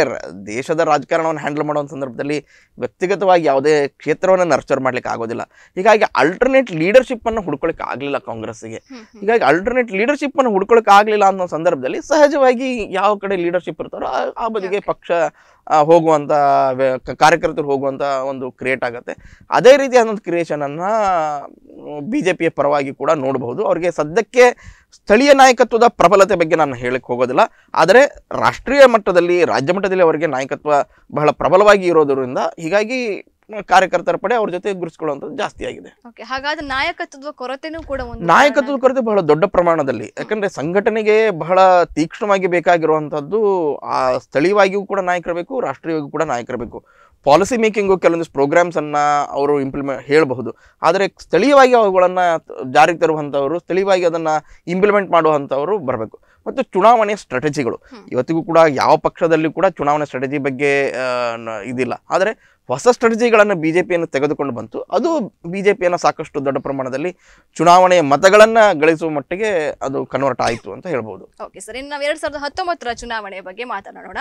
ದೇಶದ ರಾಜಕಾರಣವನ್ನು ಹ್ಯಾಂಡಲ್ ಮಾಡುವಂಥ ಸಂದರ್ಭದಲ್ಲಿ ವ್ಯಕ್ತಿಗತವಾಗಿ ಯಾವುದೇ ಕ್ಷೇತ್ರವನ್ನು ನರ್ಚರ್ ಮಾಡ್ಲಿಕ್ಕೆ ಆಗೋದಿಲ್ಲ ಹೀಗಾಗಿ ಅಲ್ಟರ್ನೇಟ್ ಲೀಡರ್ಶಿಪ್ಪನ್ನು ಹುಡ್ಕೊಳಕ್ಕೆ ಆಗಲಿಲ್ಲ ಕಾಂಗ್ರೆಸ್ಗೆ ಹೀಗಾಗಿ ಅಲ್ಟರ್ನೇಟ್ ಲೀಡರ್ಶಿಪ್ಪನ್ನು ಹುಡ್ಕೊಳಕ್ಕೆ ಆಗಲಿಲ್ಲ ಅನ್ನೋ ಸಂದರ್ಭದಲ್ಲಿ ಸಹಜವಾಗಿ ಯಾವ ಕಡೆ ಲೀಡರ್ಶಿಪ್ ಇರ್ತಾರೋ ಆ ಬದಿಗೆ ಪಕ್ಷ ಹೋಗುವಂಥ ಕಾರ್ಯಕರ್ತರು ಹೋಗುವಂಥ ಒಂದು ಕ್ರಿಯೇಟ್ ಆಗುತ್ತೆ ಅದೇ ರೀತಿಯಾದಂಥ ಕ್ರಿಯೇಷನನ್ನು ಬಿ ಜೆ ಪಿಯ ಪರವಾಗಿ ಕೂಡ ನೋಡಬಹುದು ಅವರಿಗೆ ಸದ್ಯಕ್ಕೆ ಸ್ಥಳೀಯ ನಾಯಕತ್ವದ ಪ್ರಬಲತೆ ಬಗ್ಗೆ ನಾನು ಹೇಳಕ್ಕೆ ಹೋಗೋದಿಲ್ಲ ಆದರೆ ರಾಷ್ಟ್ರೀಯ ಮಟ್ಟದಲ್ಲಿ ರಾಜ್ಯ ಮಟ್ಟದಲ್ಲಿ ಅವರಿಗೆ ನಾಯಕತ್ವ ಬಹಳ ಪ್ರಬಲವಾಗಿ ಇರೋದರಿಂದ ಹೀಗಾಗಿ ಕಾರ್ಯಕರ್ತರ ಪಡೆ ಅವ್ರ ಜೊತೆ ಗುರುಸ್ಕೊಳ್ಳುವಂಥದ್ದು ಜಾಸ್ತಿ ಆಗಿದೆ ಹಾಗಾದ್ರೆ ನಾಯಕತ್ವದ ಕೊರತೆನೂ ಕೂಡ ನಾಯಕತ್ವದ ಕೊರತೆ ಬಹಳ ದೊಡ್ಡ ಪ್ರಮಾಣದಲ್ಲಿ ಯಾಕಂದ್ರೆ ಸಂಘಟನೆಗೆ ಬಹಳ ತೀಕ್ಷ್ಣವಾಗಿ ಬೇಕಾಗಿರುವಂಥದ್ದು ಆ ಸ್ಥಳೀಯವಾಗಿಯೂ ಕೂಡ ನಾಯಕರಬೇಕು ರಾಷ್ಟ್ರೀಯವಾಗಿಯೂ ಕೂಡ ನಾಯಕರಬೇಕು ಪಾಲಿಸಿ ಮೇಕಿಂಗು ಕೆಲವೊಂದಿಷ್ಟು ಪ್ರೋಗ್ರಾಮ್ಸನ್ನು ಅವರು ಇಂಪ್ಲಿಮೆಂಟ್ ಹೇಳಬಹುದು ಆದರೆ ಸ್ಥಳೀಯವಾಗಿ ಅವುಗಳನ್ನು ಜಾರಿಗೆ ತರುವಂಥವರು ಸ್ಥಳೀಯವಾಗಿ ಅದನ್ನು ಇಂಪ್ಲಿಮೆಂಟ್ ಮಾಡುವಂಥವರು ಬರಬೇಕು ಮತ್ತು ಚುನಾವಣೆ ಸ್ಟ್ರಾಟಜಿಗಳು ಇವತ್ತಿಗೂ ಕೂಡ ಯಾವ ಪಕ್ಷದಲ್ಲಿ ಕೂಡ ಚುನಾವಣೆ ಸ್ಟ್ರಾಟಜಿ ಬಗ್ಗೆ ಇದಿಲ್ಲ ಆದರೆ ಹೊಸ ಸ್ಟ್ರಾಟಜಿಗಳನ್ನು ಬಿ ಜೆ ಪಿಯನ್ನು ತೆಗೆದುಕೊಂಡು ಬಂತು ಅದು ಬಿ ಜೆ ಪಿಯನ್ನು ಸಾಕಷ್ಟು ದೊಡ್ಡ ಪ್ರಮಾಣದಲ್ಲಿ ಚುನಾವಣೆಯ ಮತಗಳನ್ನು ಗಳಿಸುವ ಮಟ್ಟಿಗೆ ಅದು ಕನ್ವರ್ಟ್ ಆಯಿತು ಅಂತ ಹೇಳ್ಬೋದು ಓಕೆ ಸರ್ ಇನ್ನು ನಾವು ಎರಡು ಸಾವಿರದ ಹತ್ತೊಂಬತ್ತರ ಚುನಾವಣೆಯ ಬಗ್ಗೆ ಮಾತನಾಡೋಣ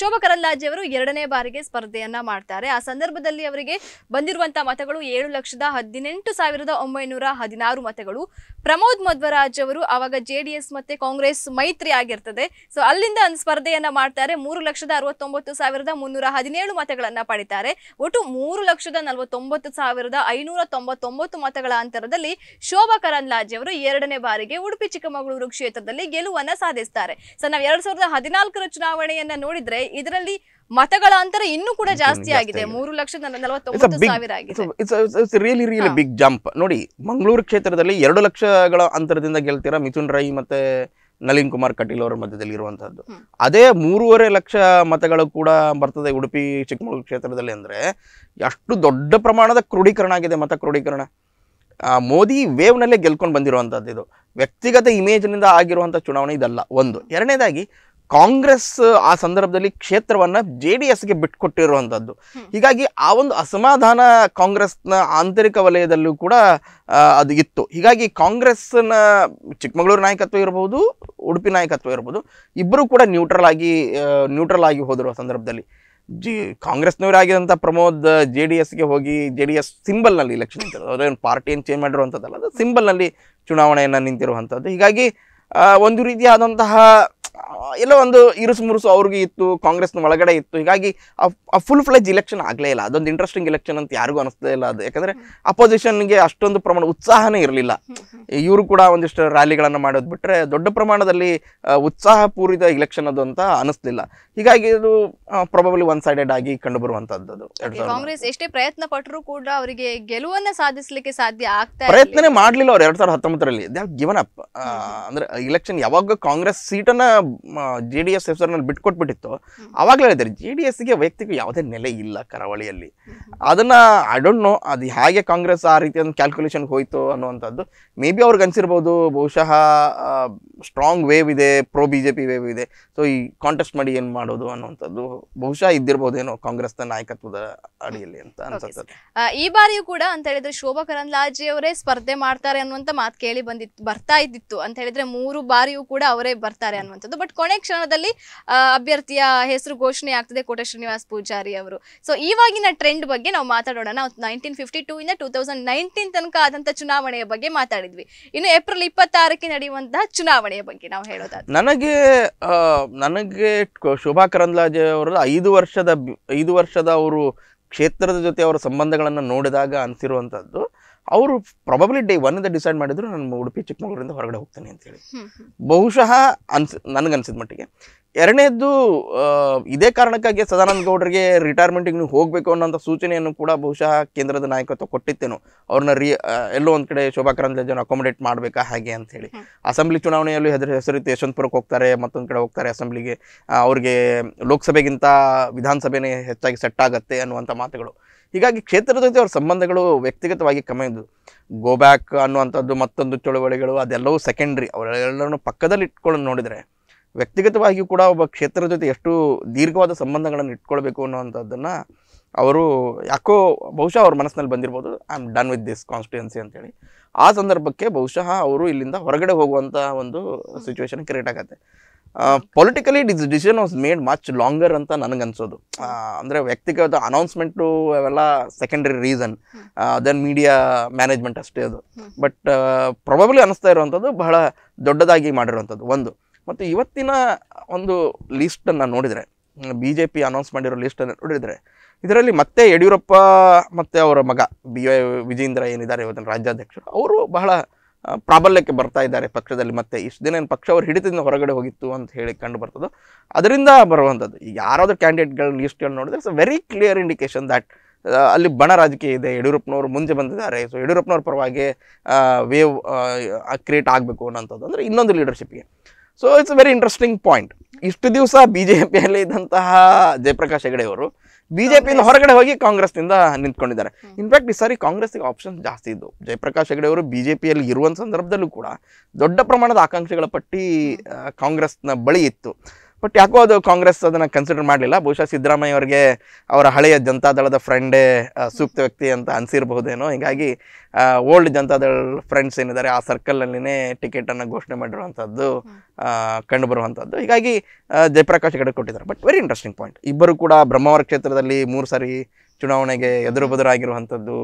ಶೋಭಾ ಕರಂದ್ಲಾಜೆ ಅವರು ಎರಡನೇ ಬಾರಿಗೆ ಸ್ಪರ್ಧೆಯನ್ನ ಮಾಡ್ತಾರೆ ಆ ಸಂದರ್ಭದಲ್ಲಿ ಅವರಿಗೆ ಬಂದಿರುವಂಥ ಮತಗಳು ಏಳು ಲಕ್ಷದ ಹದಿನೆಂಟು ಸಾವಿರದ ಒಂಬೈನೂರ ಹದಿನಾರು ಮತಗಳು ಪ್ರಮೋದ್ ಮಧ್ವರಾಜ್ ಅವರು ಆವಾಗ ಜೆಡಿಎಸ್ ಮತ್ತೆ ಕಾಂಗ್ರೆಸ್ ಮೈತ್ರಿ ಆಗಿರ್ತದೆ ಸೊ ಅಲ್ಲಿಂದ ಸ್ಪರ್ಧೆಯನ್ನ ಮಾಡ್ತಾರೆ ಮೂರು ಲಕ್ಷದ ಅರವತ್ತೊಂಬತ್ತು ಸಾವಿರದ ಮುನ್ನೂರ ಹದಿನೇಳು ಮತಗಳನ್ನ ಪಡಿತಾರೆ ಒಟ್ಟು ಮೂರು ಲಕ್ಷದ ನಲವತ್ತೊಂಬತ್ತು ಸಾವಿರದ ಐನೂರ ತೊಂಬತ್ತೊಂಬತ್ತು ಮತಗಳ ಅಂತರದಲ್ಲಿ ಶೋಭಾ ಕರಂದ್ಲಾಜೆ ಅವರು ಎರಡನೇ ಬಾರಿಗೆ ಉಡುಪಿ ಚಿಕ್ಕಮಗಳೂರು ಕ್ಷೇತ್ರದಲ್ಲಿ ಗೆಲುವನ್ನ ಸಾಧಿಸುತ್ತಾರೆ ಸೊ ನಾವು ಎರಡ್ ಸಾವಿರದ ಹದಿನಾಲ್ಕರ ಚುನಾವಣೆಯನ್ನ ನೋಡಿದ್ರೆ ಇದರಲ್ಲಿ ಮತಗಳ ಅಂತರ ಇನ್ನೂ ಕೂಡ ಜಾಸ್ತಿ ಆಗಿದೆ ಮೂರು ಲಕ್ಷದ ನಲವತ್ತೊಂಬತ್ತು ಸಾವಿರ ಆಗಿದೆ ಬಿಗ್ ಜಂಪ್ ನೋಡಿ ಮಂಗಳೂರು ಕ್ಷೇತ್ರದಲ್ಲಿ ಎರಡು ಲಕ್ಷಗಳ ಅಂತರದಿಂದ ಗೆಲ್ತೀರಾ ಮಿಥುನ್ ರೈ ಮತ್ತೆ ನಳಿನ್ ಕುಮಾರ್ ಕಟೀಲ್ ಅವರ ಮಧ್ಯದಲ್ಲಿ ಇರುವಂತಹದ್ದು ಅದೇ ಮೂರುವರೆ ಲಕ್ಷ ಮತಗಳು ಕೂಡ ಬರ್ತದೆ ಉಡುಪಿ ಚಿಕ್ಕಮಗಳೂರು ಕ್ಷೇತ್ರದಲ್ಲಿ ಅಂದ್ರೆ ಎಷ್ಟು ದೊಡ್ಡ ಪ್ರಮಾಣದ ಕ್ರೋಢೀಕರಣ ಆಗಿದೆ ಮತ ಕ್ರೋಢೀಕರಣ ಮೋದಿ ವೇವ್ನಲ್ಲೇ ಗೆಲ್ಕೊಂಡು ಬಂದಿರುವಂಥದ್ದು ಇದು ವ್ಯಕ್ತಿಗತ ಇಮೇಜ್ನಿಂದ ಆಗಿರುವಂತಹ ಚುನಾವಣೆ ಇದಲ್ಲ ಒಂದು ಎರಡನೇದಾಗಿ ಕಾಂಗ್ರೆಸ್ ಆ ಸಂದರ್ಭದಲ್ಲಿ ಕ್ಷೇತ್ರವನ್ನ ಜೆ ಡಿ ಎಸ್ಗೆ ಬಿಟ್ಕೊಟ್ಟಿರುವಂಥದ್ದು ಹೀಗಾಗಿ ಆ ಒಂದು ಅಸಮಾಧಾನ ಕಾಂಗ್ರೆಸ್ನ ಆಂತರಿಕ ವಲಯದಲ್ಲೂ ಕೂಡ ಅದು ಇತ್ತು ಹೀಗಾಗಿ ಕಾಂಗ್ರೆಸ್ನ ಚಿಕ್ಕಮಗಳೂರು ನಾಯಕತ್ವ ಇರಬಹುದು ಉಡುಪಿ ನಾಯಕತ್ವ ಇರಬಹುದು ಇಬ್ಬರೂ ಕೂಡ ನ್ಯೂಟ್ರಲ್ ಆಗಿ ನ್ಯೂಟ್ರಲ್ ಆಗಿ ಹೋದಿರುವ ಸಂದರ್ಭದಲ್ಲಿ ಜಿ ಕಾಂಗ್ರೆಸ್ನವರಾಗಿದ್ದಂಥ ಪ್ರಮೋದ್ ಜೆ ಡಿ ಎಸ್ಗೆ ಹೋಗಿ ಜೆ ಡಿ ಎಸ್ ಸಿಂಬಲ್ನಲ್ಲಿ ಎಲೆಕ್ಷನ್ ನಿಂತಿರೋದು ಪಾರ್ಟಿಯನ್ನು ಚೇಂಜ್ ಮಾಡಿರುವಂಥದ್ದಲ್ಲ ಅದು ಸಿಂಬಲ್ನಲ್ಲಿ ಚುನಾವಣೆಯನ್ನು ನಿಂತಿರುವಂಥದ್ದು ಹೀಗಾಗಿ ಒಂದು ರೀತಿಯಾದಂತಹ ಎಲ್ಲೋ ಒಂದು ಇರುಸು ಮುರುಸು ಅವ್ರಿಗೆ ಇತ್ತು ಕಾಂಗ್ರೆಸ್ನ ಒಳಗಡೆ ಇತ್ತು ಹೀಗಾಗಿ ಆ ಫುಲ್ ಫ್ಲೆಜ್ ಇಲೆಕ್ಷನ್ ಆಗಲೇ ಇಲ್ಲ ಅದೊಂದು ಇಂಟ್ರೆಸ್ಟಿಂಗ್ ಇಲೆಕ್ಷನ್ ಅಂತ ಯಾರಿಗೂ ಅನಿಸ್ತಾ ಇಲ್ಲ ಅದು ಯಾಕಂದರೆ ಅಪೋಸಿಷನ್ಗೆ ಅಷ್ಟೊಂದು ಪ್ರಮಾಣ ಉತ್ಸಾಹನೇ ಇರಲಿಲ್ಲ ಇವರು ಕೂಡ ಒಂದಿಷ್ಟು ರ್ಯಾಲಿಗಳನ್ನು ಮಾಡೋದು ಬಿಟ್ಟರೆ ದೊಡ್ಡ ಪ್ರಮಾಣದಲ್ಲಿ ಉತ್ಸಾಹಪೂರಿತ ಇಲೆಕ್ಷನ್ ಅದು ಅಂತ ಅನಿಸ್ಲಿಲ್ಲ ಹೀಗಾಗಿ ಇದು ಪ್ರಾಬಬ್ಲಿ ಒನ್ ಸೈಡೆಡ್ ಆಗಿ ಕಂಡುಬರುವಂತದ್ದು ಕಾಂಗ್ರೆಸ್ ಎಷ್ಟೇ ಪ್ರಯತ್ನ ಪಟ್ಟರು ಕೂಡ ಅವರಿಗೆ ಗೆಲುವನ್ನ ಸಾಧಿಸಲಿಕ್ಕೆ ಸಾಧ್ಯ ಆಗ್ತಾ ಪ್ರಯತ್ನನೇ ಮಾಡಲಿಲ್ಲ ಅವ್ರು ಎರಡ್ ಸಾವಿರದ ಹತ್ತೊಂಬತ್ತರಲ್ಲಿ ಗಿವನ್ ಅಪ್ ಅಂದ್ರೆ ಇಲೆಕ್ಷನ್ ಯಾವಾಗ ಕಾಂಗ್ರೆಸ್ ಸೀಟನ್ನ ಜೆ ಡಿ ಎಸ್ ಹೆಸರಿನಲ್ಲಿ ಬಿಟ್ಕೊಟ್ಬಿಟ್ಟಿತ್ತು ಅವಾಗಲೇ ಹೇಳಿದ್ದಾರೆ ಜೆ ಡಿ ಎಸ್ಗೆ ವೈಯಕ್ತಿಕ ಯಾವುದೇ ನೆಲೆ ಇಲ್ಲ ಕರಾವಳಿಯಲ್ಲಿ ಅದನ್ನು ಐ ಡೋಂಟ್ ನೋ ಅದು ಹೇಗೆ ಕಾಂಗ್ರೆಸ್ ಆ ರೀತಿ ಒಂದು ಕ್ಯಾಲ್ಕುಲೇಷನ್ಗೆ ಹೋಯಿತು ಅನ್ನುವಂಥದ್ದು ಮೇ ಬಿ ಅವ್ರಿಗೆ ಅನಿಸಿರ್ಬೋದು ಬಹುಶಃ ಸ್ಟ್ರಾಂಗ್ ವೇವ್ ಇದೆ pro B J P wave ಇದೆ ಸೊ ಈ ಕಾಂಟೆಸ್ಟ್ ಮಾಡಿ ಏನು ಮಾಡೋದು ಅನ್ನುವಂಥದ್ದು ಬಹುಶಃ ಇದ್ದಿರ್ಬೋದೇನೋ ಕಾಂಗ್ರೆಸ್ನ ನಾಯಕತ್ವದ ಅಡಿಯಲ್ಲಿ ಅಂತ ಅನ್ಸುತ್ತೆ ಈ ಬಾರಿಯೂ ಕೂಡ ಅಂತ ಹೇಳಿದ್ರೆ ಶೋಭಾ ಕರಂದ್ಲಾಜಿ ಅವರೇ ಸ್ಪರ್ಧೆ ಮಾಡ್ತಾರೆ ಅನ್ನುವಂಥ ಮಾತು ಕೇಳಿ ಬಂದಿತ್ತು ಬರ್ತಾ ಇದ್ದಿತ್ತು ಅಂತ ಹೇಳಿದ್ರೆ ಮೂರು ಬಾರಿಯೂ ಕೂಡ ಅವರೇ ಬರ್ತಾರೆ ಅನ್ನುವಂಥದ್ದು ಬಟ್ ಕೊನೆ ಕ್ಷಣದಲ್ಲಿ ಅಭ್ಯರ್ಥಿಯ ಹೆಸರು ಘೋಷಣೆ ಆಗ್ತದೆ ಕೋಟೆ ಶ್ರೀನಿವಾಸ್ ಪೂಜಾರಿ ಅವರು ಸೊ ಇವಾಗಿನ ಟ್ರೆಂಡ್ ಬಗ್ಗೆ ನಾವು ಮಾತಾಡೋಣ ನಾವು ನೈನ್ಟೀನ್ ಫಿಫ್ಟಿ ಟೂ ಇಂದ ಟೂ ತೌಸಂಡ್ ನೈನ್ಟೀನ್ ತನಕ ಆದಂತಹ ಚುನಾವಣೆಯ ಬಗ್ಗೆ ಮಾತಾಡಿದ್ವಿ ಇನ್ನು ಏಪ್ರಿಲ್ ಇಪ್ಪತ್ತಾರಕ್ಕೆ ನಡೆಯುವಂತಹ ಚುನಾವಣೆಯ ಬಗ್ಗೆ ನಾವು ಹೇಳೋದ ನನಗೆ ನನಗೆ ಶೋಭಾ ಕರಂದ್ಲಾಜೆ ಅವರು ಐದು ವರ್ಷದ ಐದು ವರ್ಷದ ಅವರು ಕ್ಷೇತ್ರದ ಜೊತೆ ಅವರ ಸಂಬಂಧಗಳನ್ನು ನೋಡಿದಾಗ ಅನಿಸಿರುವಂಥದ್ದು ಅವರು ಪ್ರಾಬಬ್ಲಿ ಡೇ ಒನ್ ಡಿಸೈಡ್ ಮಾಡಿದ್ರು ನಾನು ಉಡುಪಿ ಚಿಕ್ಕಮಗಳೂರಿಂದ ಹೊರಗಡೆ ಹೋಗ್ತೇನೆ ಅಂತೇಳಿ ಬಹುಶಃ ಅನ್ಸ್ ನನಗನ್ಸಿದ ಮಟ್ಟಿಗೆ ಎರಡನೇದ್ದು ಇದೇ ಕಾರಣಕ್ಕಾಗಿ ಸದಾನಂದ ಗೌಡರಿಗೆ ರಿಟೈರ್ಮೆಂಟಿಗೆ ನೀವು ಹೋಗಬೇಕು ಅನ್ನೋಂಥ ಸೂಚನೆಯನ್ನು ಕೂಡ ಬಹುಶಃ ಕೇಂದ್ರದ ನಾಯಕತ್ವ ಕೊಟ್ಟಿತ್ತೇನು ಅವ್ರನ್ನ ರಿ ಎಲ್ಲೋ ಒಂದು ಕಡೆ ಶೋಭಾ ಕರಂದ್ಲಾಜೆ ಅಕೊಮಡೇಟ್ ಮಾಡಬೇಕಾ ಹಾಗೆ ಅಂತ ಹೇಳಿ ಅಸೆಂಬ್ಲಿ ಚುನಾವಣೆಯಲ್ಲಿ ಹೆದ್ರ ಹೆಸರಿತ್ತು ಯಶವಂತಪುರಕ್ಕೆ ಹೋಗ್ತಾರೆ ಮತ್ತೊಂದು ಕಡೆ ಹೋಗ್ತಾರೆ ಅಸೆಂಬ್ಲಿಗೆ ಅವ್ರಿಗೆ ಲೋಕಸಭೆಗಿಂತ ವಿಧಾನಸಭೆನೇ ಹೆಚ್ಚಾಗಿ ಸೆಟ್ ಆಗುತ್ತೆ ಅನ್ನುವಂಥ ಮಾತುಗಳು ಹೀಗಾಗಿ ಕ್ಷೇತ್ರದ ಜೊತೆ ಅವ್ರ ಸಂಬಂಧಗಳು ವ್ಯಕ್ತಿಗತವಾಗಿ ಇದ್ದವು ಗೋ ಬ್ಯಾಕ್ ಅನ್ನುವಂಥದ್ದು ಮತ್ತೊಂದು ಚಳುವಳಿಗಳು ಅದೆಲ್ಲವೂ ಸೆಕೆಂಡ್ರಿ ಅವರೆಲ್ಲರನ್ನು ಪಕ್ಕದಲ್ಲಿ ಇಟ್ಕೊಂಡು ನೋಡಿದರೆ ವ್ಯಕ್ತಿಗತವಾಗಿಯೂ ಕೂಡ ಒಬ್ಬ ಕ್ಷೇತ್ರದ ಜೊತೆ ಎಷ್ಟು ದೀರ್ಘವಾದ ಸಂಬಂಧಗಳನ್ನು ಇಟ್ಕೊಳ್ಬೇಕು ಅನ್ನೋವಂಥದ್ದನ್ನು ಅವರು ಯಾಕೋ ಬಹುಶಃ ಅವ್ರ ಮನಸ್ಸಿನಲ್ಲಿ ಬಂದಿರ್ಬೋದು I am done with this constituency ಅಂತೇಳಿ ಆ ಸಂದರ್ಭಕ್ಕೆ ಬಹುಶಃ ಅವರು ಇಲ್ಲಿಂದ ಹೊರಗಡೆ ಹೋಗುವಂಥ ಒಂದು ಸಿಚುವೇಶನ್ ಕ್ರಿಯೇಟ್ ಆಗುತ್ತೆ politically this decision was made much longer ಅಂತ ನನಗೆ ಅನ್ಸೋದು ಅಂದರೆ ವ್ಯಕ್ತಿಗತ ಅನೌನ್ಸ್ಮೆಂಟು ಅವೆಲ್ಲ secondary reason then media management ಅಷ್ಟೇ ಅದು ಬಟ್ ಪ್ರೊಬಬ್ಲಿ ಅನಿಸ್ತಾ ಇರುವಂಥದ್ದು ಬಹಳ ದೊಡ್ಡದಾಗಿ ಮಾಡಿರುವಂಥದ್ದು ಒಂದು ಮತ್ತು ಇವತ್ತಿನ ಒಂದು ಲೀಸ್ಟನ್ನು ನೋಡಿದರೆ ಬಿ ಜೆ ಪಿ ಅನೌನ್ಸ್ ಮಾಡಿರೋ ಲೀಸ್ಟನ್ನು ನೋಡಿದರೆ ಇದರಲ್ಲಿ ಮತ್ತೆ ಯಡಿಯೂರಪ್ಪ ಮತ್ತು ಅವರ ಮಗ ಬಿ ವೈ ವಿಜೇಂದ್ರ ಏನಿದ್ದಾರೆ ಇವತ್ತಿನ ರಾಜ್ಯಾಧ್ಯಕ್ಷರು ಅವರು ಬಹಳ ಪ್ರಾಬಲ್ಯಕ್ಕೆ ಬರ್ತಾ ಇದ್ದಾರೆ ಪಕ್ಷದಲ್ಲಿ ಮತ್ತೆ ಇಷ್ಟು ದಿನ ಏನು ಪಕ್ಷ ಅವ್ರು ಹಿಡಿತದಿಂದ ಹೊರಗಡೆ ಹೋಗಿತ್ತು ಅಂತ ಹೇಳಿ ಕಂಡು ಬರ್ತದೋ ಅದರಿಂದ ಬರುವಂಥದ್ದು ಯಾರಾದರೂ ಕ್ಯಾಂಡಿಡೇಟ್ಗಳ ಹೇಳಿ ನೋಡಿದ್ರೆ it's very clear indication that ಅಲ್ಲಿ ಬಣ ರಾಜಕೀಯ ಇದೆ ಯಡಿಯೂರಪ್ಪನವರು ಮುಂದೆ ಬಂದಿದ್ದಾರೆ ಸೊ ಯಡಿಯೂರಪ್ಪನವ್ರ ಪರವಾಗಿ ವೇವ್ ಕ್ರಿಯೇಟ್ ಆಗಬೇಕು ಅನ್ನೋಂಥದ್ದು ಅಂದರೆ ಇನ್ನೊಂದು ಲೀಡರ್ಶಿಪ್ಗೆ so it's very interesting point ಇಷ್ಟು ದಿವಸ ಬಿ ಜೆ ಪಿಯಲ್ಲಿ ಇದ್ದಂತಹ ಜಯಪ್ರಕಾಶ್ ಹೆಗಡೆಯವರು ಬಿಜೆಪಿಯಿಂದ ಹೊರಗಡೆ ಹೋಗಿ ಕಾಂಗ್ರೆಸ್ನಿಂದ ನಿಂತ್ಕೊಂಡಿದ್ದಾರೆ ಇನ್ಫ್ಯಾಕ್ಟ್ ಈ ಸಾರಿ ಕಾಂಗ್ರೆಸ್ಗೆ ಆಪ್ಷನ್ ಜಾಸ್ತಿ ಇದ್ದು ಜಯಪ್ರಕಾಶ್ ಹೆಗಡೆ ಅವರು ಬಿಜೆಪಿಯಲ್ಲಿ ಇರುವಂಥ ಸಂದರ್ಭದಲ್ಲೂ ಕೂಡ ದೊಡ್ಡ ಪ್ರಮಾಣದ ಆಕಾಂಕ್ಷೆಗಳ ಪಟ್ಟಿ ಕಾಂಗ್ರೆಸ್ನ ಬಳಿ ಇತ್ತು ಬಟ್ ಯಾಕೋ ಅದು ಕಾಂಗ್ರೆಸ್ ಅದನ್ನು ಕನ್ಸಿಡರ್ ಮಾಡಲಿಲ್ಲ ಬಹುಶಃ ಸಿದ್ದರಾಮಯ್ಯ ಅವರಿಗೆ ಅವರ ಹಳೆಯ ಜನತಾದಳದ ಫ್ರೆಂಡೇ ಸೂಕ್ತ ವ್ಯಕ್ತಿ ಅಂತ ಅನಿಸಿರ್ಬಹುದೇನೋ ಹೀಗಾಗಿ ಓಲ್ಡ್ ಜನತಾದಳ ಫ್ರೆಂಡ್ಸ್ ಏನಿದ್ದಾರೆ ಆ ಸರ್ಕಲ್ನಲ್ಲಿನೇ ಟಿಕೆಟನ್ನು ಘೋಷಣೆ ಮಾಡಿರುವಂಥದ್ದು ಕಂಡು ಬರುವಂಥದ್ದು ಹೀಗಾಗಿ ಜಯಪ್ರಕಾಶ್ ಹೆಗಡೆ ಕೊಟ್ಟಿದ್ದಾರೆ ಬಟ್ ವೆರಿ ಇಂಟ್ರೆಸ್ಟಿಂಗ್ ಪಾಯಿಂಟ್ ಇಬ್ಬರು ಕೂಡ ಬ್ರಹ್ಮಾವರ ಕ್ಷೇತ್ರದಲ್ಲಿ ಮೂರು ಸಾರಿ ಚುನಾವಣೆಗೆ ಎದುರು ಬದುರಾಗಿರುವಂಥದ್ದು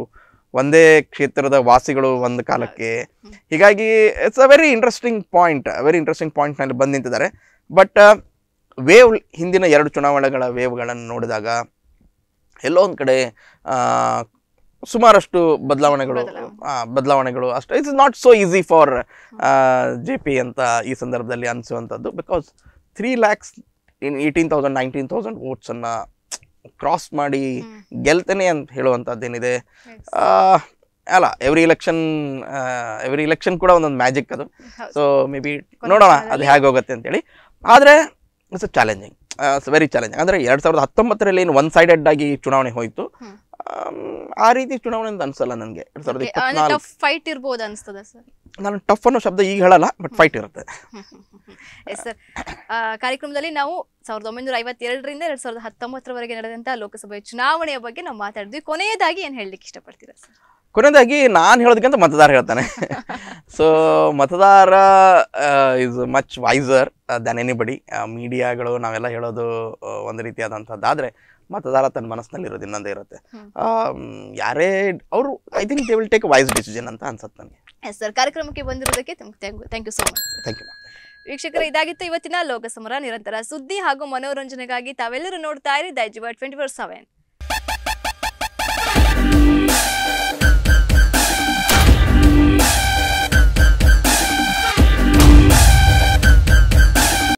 ಒಂದೇ ಕ್ಷೇತ್ರದ ವಾಸಿಗಳು ಒಂದು ಕಾಲಕ್ಕೆ ಹೀಗಾಗಿ it's a very interesting point very interesting ಪಾಯಿಂಟ್ನಲ್ಲಿ ಬಂದು ನಿಂತಿದ್ದಾರೆ ಬಟ್ ವೇವ್ ಹಿಂದಿನ ಎರಡು ಚುನಾವಣೆಗಳ ವೇವ್ಗಳನ್ನು ನೋಡಿದಾಗ ಎಲ್ಲೋ ಒಂದು ಕಡೆ ಸುಮಾರಷ್ಟು ಬದಲಾವಣೆಗಳು ಬದಲಾವಣೆಗಳು ಅಷ್ಟು it's not so easy for J P ಅಂತ ಈ ಸಂದರ್ಭದಲ್ಲಿ ಅನಿಸುವಂಥದ್ದು because three lakhs in eighteen thousand nineteen thousand ವೋಟ್ಸನ್ನು ಕ್ರಾಸ್ ಮಾಡಿ ಗೆಲ್ತೇನೆ ಅಂತ ಹೇಳುವಂಥದ್ದೇನಿದೆ ಅಲ್ಲ ಎವ್ರಿ ಇಲೆಕ್ಷನ್ ಎವ್ರಿ ಇಲೆಕ್ಷನ್ ಕೂಡ ಒಂದೊಂದು ಮ್ಯಾಜಿಕ್ ಅದು ಸೊ ಮೇ ಬಿ ನೋಡೋಣ ಅದು ಹೇಗೆ ಹೋಗುತ್ತೆ ಅಂತೇಳಿ ಆದರೆ it's challenging it's very challenging ಅಂದರೆ ಎರಡು ಸಾವಿರದ ಹತ್ತೊಂಬತ್ತರಲ್ಲಿ ಏನು ಒನ್ ಸೈಡೆಡ್ ಆಗಿ ಚುನಾವಣೆ ಹೋಯಿತು um, ಆ ರೀತಿ ಚುನಾವಣೆ ಅಂತ ಅನ್ಸಲ್ಲ ನನಗೆ ಫೈಟ್ ಇರ್ಬೋದು ಅನ್ಸ್ತದೆ ಸರ್ ನಾನು ಟಫ್ ಅನ್ನೋ ಶಬ್ದ ಈಗ ಹೇಳಲ್ಲ ಬಟ್ ಫೈಟ್ ಇರುತ್ತೆ ಸರ್ ಕಾರ್ಯಕ್ರಮದಲ್ಲಿ ನಾವು ಸಾವಿರದ ಒಂಬೈನೂರ ಐವತ್ತೆರಡರಿಂದ ಎರಡು ಸಾವಿರದ ಹತ್ತೊಂಬತ್ತರವರೆಗೆ ನಡೆದಂತಹ ಲೋಕಸಭೆ ಚುನಾವಣೆಯ ಬಗ್ಗೆ ನಾವು ಮಾತಾಡಿದ್ವಿ ಕೊನೆಯದಾಗಿ ಏನು ಹೇಳಲಿಕ್ಕೆ ಇಷ್ಟಪಡ್ತೀರಾ ಸರ್ ಕೊನೆಯದಾಗಿ ನಾನು ಹೇಳೋದಕ್ಕಿಂತ ಮತದಾರ ಹೇಳ್ತಾನೆ ಸೊ ಮತದಾರ is much wiser than anybody ಮೀಡಿಯಾಗಳು ನಾವೆಲ್ಲ ಹೇಳೋದು ಒಂದು ಆದರೆ ಮತದಾರ ತನ್ನ ಮನಸ್ಸಿನಲ್ಲಿ ಇರೋದು ಇನ್ನೊಂದೇ ಇರುತ್ತೆ ಯಾರೇ ಅವರು I think they will take wise decision ಅಂತ ಅನ್ಸುತ್ತೆ ನನಗೆ ಎಸ್ ಸರ್ ಕಾರ್ಯಕ್ರಮಕ್ಕೆ ಬಂದಿರೋದಕ್ಕೆ thank you so much thank you ವೀಕ್ಷಕರ ಇದಾಗಿತ್ತು ಇವತ್ತಿನ ಲೋಕಸಮರ ನಿರಂತರ ಸುದ್ದಿ ಹಾಗೂ ಮನೋರಂಜನೆಗಾಗಿ ತಾವೆಲ್ಲರೂ ನೋಡ್ತಾ ಇರಿ ದೈಜಿವ ಟ್ವೆಂಟಿ ಫೋರ್ ಸೆವೆನ್